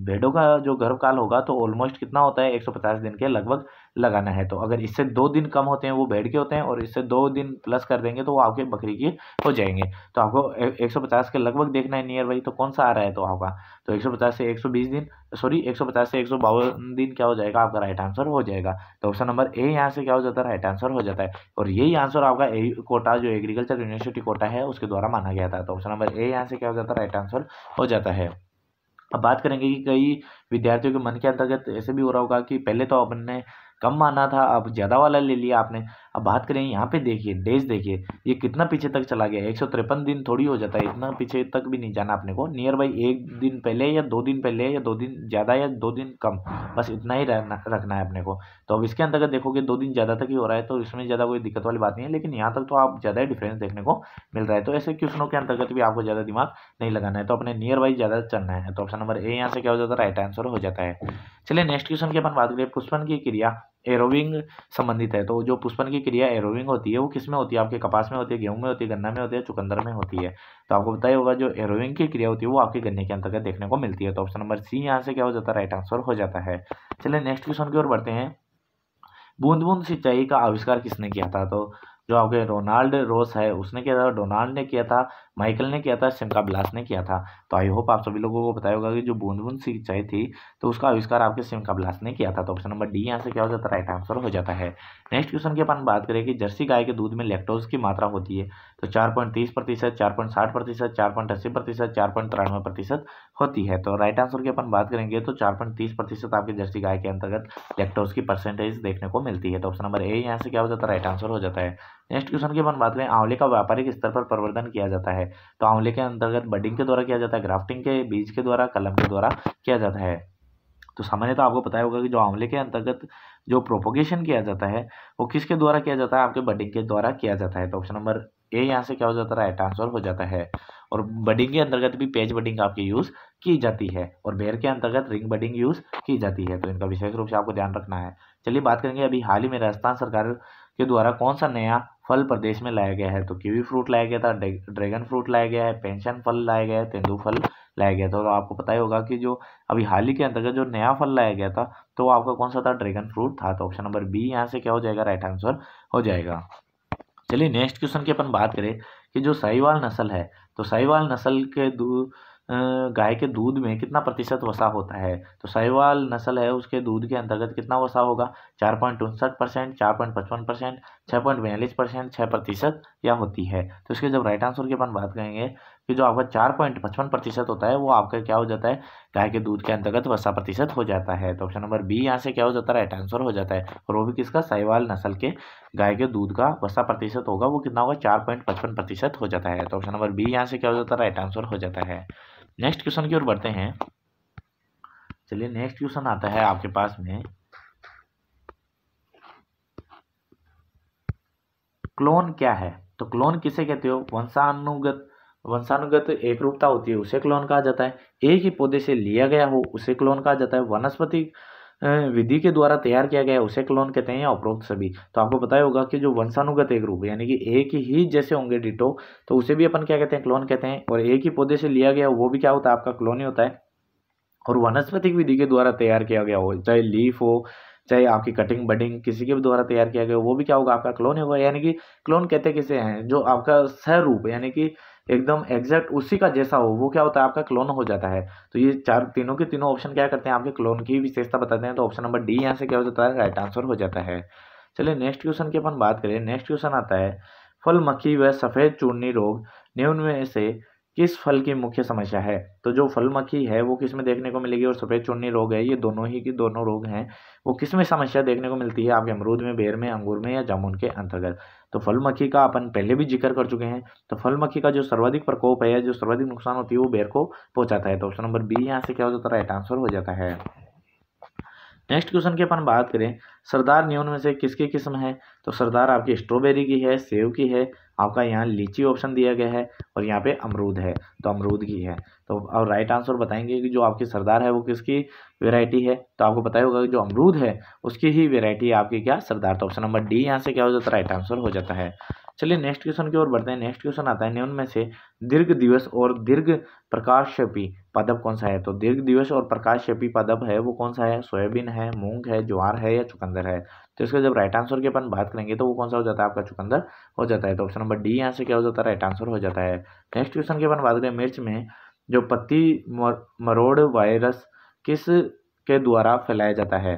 भेड़ों का जो गर्भकाल होगा तो ऑलमोस्ट कितना होता है एक सौ पचास दिन के लगभग लगाना है तो अगर इससे दो दिन कम होते हैं वो भेड़ के होते हैं और इससे दो दिन प्लस कर देंगे तो वो आपके बकरी के हो जाएंगे तो आपको एक सौ पचास के लगभग देखना है नियर बाई तो कौन सा आ रहा है तो आपका तो एक सौ पचास से एक सौ बीस दिन सॉरी एक सौ पचास से एक सौ बावन दिन क्या हो जाएगा आपका राइट आंसर हो जाएगा तो ऑप्शन नंबर ए यहाँ से क्या हो जाता है राइट आंसर हो जाता है और यही आंसर आपका ए कोटा जो एग्रीकल्चर यूनिवर्सिटी कोटा है उसके द्वारा माना गया था तो ऑप्शन नंबर ए यहाँ से क्या हो जाता है राइट आंसर हो जाता है अब बात करेंगे कि कई विद्यार्थियों के मन के अंतर्गत ऐसे भी हो रहा होगा कि पहले तो अपने कम माना था अब ज़्यादा वाला ले लिया आपने अब बात करें यहाँ पे देखिए डेज देखिए ये कितना पीछे तक चला गया एक दिन थोड़ी हो जाता है इतना पीछे तक भी नहीं जाना अपने को नियर बाई एक दिन पहले या दो दिन पहले या दो दिन ज़्यादा या दो दिन कम बस इतना ही रखना है अपने को तो अब इसके अंतर्गत देखोगे दो दिन ज़्यादा तक ही हो रहा है तो इसमें ज़्यादा कोई दिक्कत वाली बात नहीं है लेकिन यहाँ तक तो आप ज़्यादा ही डिफरेंस देखने को मिल रहा है तो ऐसे क्वेश्चनों के अंतर्गत भी आपको ज़्यादा दिमाग नहीं लगाना है तो अपने नियर बाई ज़्यादा चलना है तो ऑप्शन नंबर ए यहाँ से क्या हो जाता है राइट आंसर हो जाता है चलिए नेक्स्ट क्वेश्चन की अपन बात करिए पुष्पन की क्रिया एरोविंग संबंधित है तो जो पुष्पन की क्रिया एरोविंग होती है वो किस में होती है आपके कपास में होती है गेहूं में होती है गन्ना में होती है चुकंदर में होती है तो आपको बताया होगा जो एरोविंग की क्रिया होती है वो आपके गन्ने के अंतर्गत देखने को मिलती है तो ऑप्शन नंबर सी यहाँ से क्या हो जाता है राइट आंसर हो जाता है चलिए नेक्स्ट क्वेश्चन की ओर बढ़ते हैं बूंद बूंद सिंचाई का आविष्कार किसने किया था तो जो आपके रोनाल्ड रोस है उसने किया था डोनाल्ड ने किया था माइकल ने किया था शिमका ब्लास ने किया था तो आई होप आप सभी लोगों को बताया होगा कि जो बूंद बूंद सिंचाई थी तो उसका आविष्कार आपके शिमका ब्लास ने किया था तो ऑप्शन नंबर डी यहाँ से क्या हो जाता है राइट आंसर हो जाता है नेक्स्ट क्वेश्चन की अपन बात करें कि जर्सी गाय के दूध में लैक्टोज की मात्रा होती है तो चार पॉइंट तीस प्रतिशत चार पॉइंट साठ प्रतिशत चार पॉइंट अस्सी प्रतिशत चार पॉइंट तिरानवे प्रतिशत होती है तो राइट आंसर की अपन बात करेंगे तो चार पॉइंट तीस प्रतिशत आपके जर्सी गाय के अंतर्गत लैक्टोज की परसेंटेज देखने को मिलती है तो ऑप्शन नंबर ए यहाँ से क्या हो जाता है राइट आंसर हो जाता है नेक्स्ट क्वेश्चन की अपन बात करें आंवले का व्यापारिक स्तर पर प्रवर्धन किया जाता है तो आंवले के अंतर्गत बडिंग के द्वारा किया जाता है ग्राफ्टिंग के बीज के द्वारा कलम के द्वारा किया जाता है तो सामान्यतः तो आपको पता होगा कि जो आंवले के अंतर्गत जो प्रोपोगेशन किया जाता है वो किसके द्वारा किया जाता है आपके बडिंग के द्वारा किया जाता है तो ऑप्शन नंबर ए यहाँ से क्या हो जाता है राइट आंसर हो जाता है और बडिंग के अंतर्गत भी पेज बडिंग आपकी यूज़ की जाती है और बेर के अंतर्गत रिंग बडिंग यूज़ की जाती है तो इनका विशेष रूप से आपको ध्यान रखना है चलिए बात करेंगे अभी हाल ही में राजस्थान सरकार के द्वारा कौन सा नया फल प्रदेश में लाया गया है तो कीवी फ्रूट लाया गया था ड्रैगन फ्रूट लाया गया है पेंशन फल लाया गया है तेंदू फल लाया गया था तो आपको पता ही होगा कि जो अभी हाल ही के अंतर्गत जो नया फल लाया गया था तो आपका कौन सा था ड्रैगन फ्रूट था तो ऑप्शन नंबर बी यहाँ से क्या हो जाएगा राइट आंसर हो जाएगा चलिए नेक्स्ट क्वेश्चन की अपन बात करें कि जो साहिवाल नस्ल है तो साहिवाल नस्ल के दूध गाय के दूध में कितना प्रतिशत वसा होता है तो साहिवाल नस्ल है उसके दूध के अंतर्गत कितना वसा होगा चार पॉइंट उनसठ परसेंट चार पॉइंट पचपन परसेंट छः पॉइंट बयालीस परसेंट छः प्रतिशत या होती है तो इसके जब राइट आंसर की अपन बात करेंगे कि जो आपका चार पॉइंट पचपन प्रतिशत होता है वो आपका क्या हो जाता है गाय के दूध के अंतर्गत वसा प्रतिशत हो जाता है तो ऑप्शन नंबर बी यहाँ से क्या हो जाता है राइट आंसर हो जाता है और वो भी किसका साहिवाल नस्ल के गाय के दूध का वसा प्रतिशत होगा वो कितना होगा चार पॉइंट पचपन प्रतिशत हो जाता है तो ऑप्शन नंबर बी यहाँ से क्या हो जाता है राइट आंसर हो जाता है नेक्स्ट क्वेश्चन की ओर बढ़ते हैं चलिए नेक्स्ट क्वेश्चन आता है आपके पास में क्लोन क्या है तो क्लोन किसे कहते हो वंशानुगत वंशानुगत एक रूपता होती है उसे क्लोन कहा जाता है एक ही पौधे से लिया गया हो उसे क्लोन कहा जाता है वनस्पति विधि के द्वारा तैयार किया गया उसे क्लोन कहते हैं या उपरोक्त सभी तो आपको पता होगा कि जो वंशानुगत एक रूप यानी कि एक ही जैसे होंगे डिटो तो उसे भी अपन क्या कहते हैं क्लोन कहते हैं और एक ही पौधे से लिया गया वो भी क्या होता है आपका क्लोन ही होता है और वनस्पतिक विधि के द्वारा तैयार किया गया हो चाहे लीफ हो चाहे आपकी कटिंग बडिंग किसी के भी द्वारा तैयार किया गया हो वो भी क्या होगा आपका क्लोन होगा यानी कि क्लोन कहते किसे हैं जो आपका सह रूप यानी कि एकदम एग्जैक्ट उसी का जैसा हो वो क्या होता है आपका क्लोन हो जाता है तो ये चार तीनों के तीनों ऑप्शन क्या करते हैं आपके क्लोन की विशेषता बताते हैं तो ऑप्शन नंबर डी यहाँ से क्या हो जाता है राइट आंसर हो जाता है चलिए नेक्स्ट क्वेश्चन की अपन बात करें नेक्स्ट क्वेश्चन आता है फल मक्खी व सफ़ेद चूर्णी रोग निम्न में से किस फल की मुख्य समस्या है तो जो फल मक्खी है वो किस में देखने को मिलेगी और सफ़ेद चुन्नी रोग है ये दोनों ही की दोनों रोग हैं वो किस में समस्या देखने को मिलती है आपके अमरूद में बेर में अंगूर में या जामुन के अंतर्गत तो फल मक्खी का अपन पहले भी जिक्र कर चुके हैं तो फल मक्खी का जो सर्वाधिक प्रकोप है जो सर्वाधिक नुकसान होती है वो बेर को पहुंचाता है तो ऑप्शन नंबर बी यहाँ से क्या हो जाता है राइट आंसर हो जाता है नेक्स्ट क्वेश्चन की अपन बात करें सरदार न्यून में से किसकी किस्म है तो सरदार आपकी स्ट्रॉबेरी की है सेब की है आपका यहाँ लीची ऑप्शन दिया गया है और यहाँ पे अमरूद है तो अमरूद की है तो और राइट आंसर बताएंगे कि जो आपकी सरदार है वो किसकी वेराइटी है तो आपको पता ही होगा कि जो अमरूद है उसकी ही वेराइटी आपकी क्या सरदार तो ऑप्शन नंबर डी यहाँ से क्या हो जाता है राइट आंसर हो जाता है चलिए नेक्स्ट क्वेश्चन की ओर बढ़ते हैं नेक्स्ट क्वेश्चन आता है उनमें से दीर्घ दिवस और दीर्घ प्रकाशव्यापी पदब कौन सा है तो दीर्घ दिवस और प्रकाशव्यापी पदब है वो कौन सा है सोयाबीन है मूंग है ज्वार है या चुकंदर है तो इसका जब राइट आंसर की अपन बात करेंगे तो वो कौन सा हो जाता है आपका चुकंदर हो जाता है तो ऑप्शन नंबर डी यहाँ से क्या हो जाता है राइट आंसर हो जाता है नेक्स्ट तो क्वेश्चन की अपन बात करें मिर्च में जो पत्ती मरोड़ वायरस किस के द्वारा फैलाया जाता है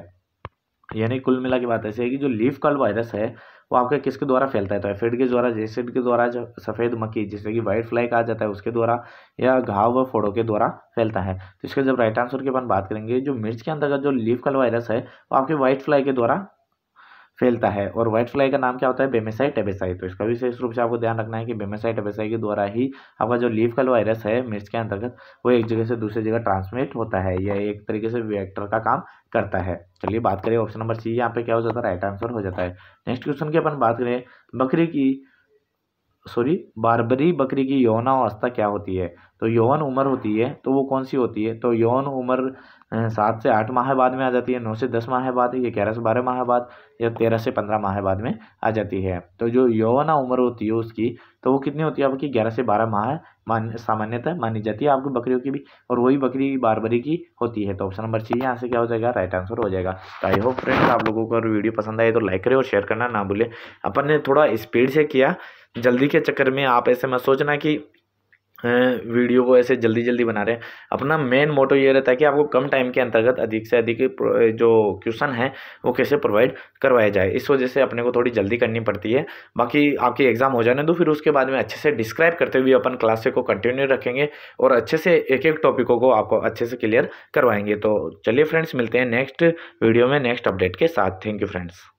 यानी कुल मिला की बात ऐसी है कि जो लीफ कल वायरस है वो आपके किसके द्वारा फैलता है तो एफिड के द्वारा जेसिड के द्वारा जो सफ़ेद मक्खी जिससे कि व्हाइट फ्लाई कहा जाता है उसके द्वारा या घाव व फोड़ों के द्वारा फैलता है तो इसका जब राइट आंसर की अपन बात करेंगे जो मिर्च के अंतर्गत जो लीफ कल वायरस है वो आपके व्हाइट फ्लाई के द्वारा फैलता है और व्हाइट फ्लाई का नाम क्या होता है बेमेसाइट एबेसाई तो इसका विशेष रूप से आपको ध्यान रखना है कि बेमेसाइट एबेसाई के द्वारा ही आपका जो लीफ कल वायरस है मिर्च के अंतर्गत वो एक जगह से दूसरी जगह ट्रांसमिट होता है यह एक तरीके से वेक्टर का काम करता है चलिए बात करें ऑप्शन नंबर सी यहाँ पे क्या हो जाता है राइट आंसर हो जाता है नेक्स्ट क्वेश्चन की अपन बात करें बकरी की सॉरी बारबरी बकरी की यौन अवस्था क्या होती है तो यौन उम्र होती है तो वो कौन सी होती है तो यौन उम्र सात से आठ माह बाद में आ जाती है नौ से दस माह बाद या ग्यारह से बारह माह बाद या तेरह से पंद्रह माह बाद में आ जाती है तो जो यौना उम्र होती है उसकी तो वो कितनी होती है आपकी ग्यारह से बारह माह मान सामान्यतः मानी जाती है आपकी बकरियों की भी और वही बकरी बारबरी की होती है तो ऑप्शन नंबर छह यहाँ से क्या हो जाएगा राइट आंसर हो जाएगा तो आई होप फ्रेंड्स आप लोगों को वीडियो पसंद आए तो लाइक करें और शेयर करना ना भूलें अपन ने थोड़ा स्पीड से किया जल्दी के चक्कर में आप ऐसे मत सोचना कि वीडियो को ऐसे जल्दी जल्दी बना रहे हैं अपना मेन मोटो ये रहता है कि आपको कम टाइम के अंतर्गत अधिक से अधिक जो क्वेश्चन है वो कैसे प्रोवाइड करवाया जाए इस वजह से अपने को थोड़ी जल्दी करनी पड़ती है बाकी आपकी एग्ज़ाम हो जाने दो फिर उसके बाद में अच्छे से डिस्क्राइब करते हुए अपन क्लासे को कंटिन्यू रखेंगे और अच्छे से एक एक टॉपिकों को आपको अच्छे से क्लियर करवाएंगे तो चलिए फ्रेंड्स मिलते हैं नेक्स्ट वीडियो में नेक्स्ट अपडेट के साथ थैंक यू फ्रेंड्स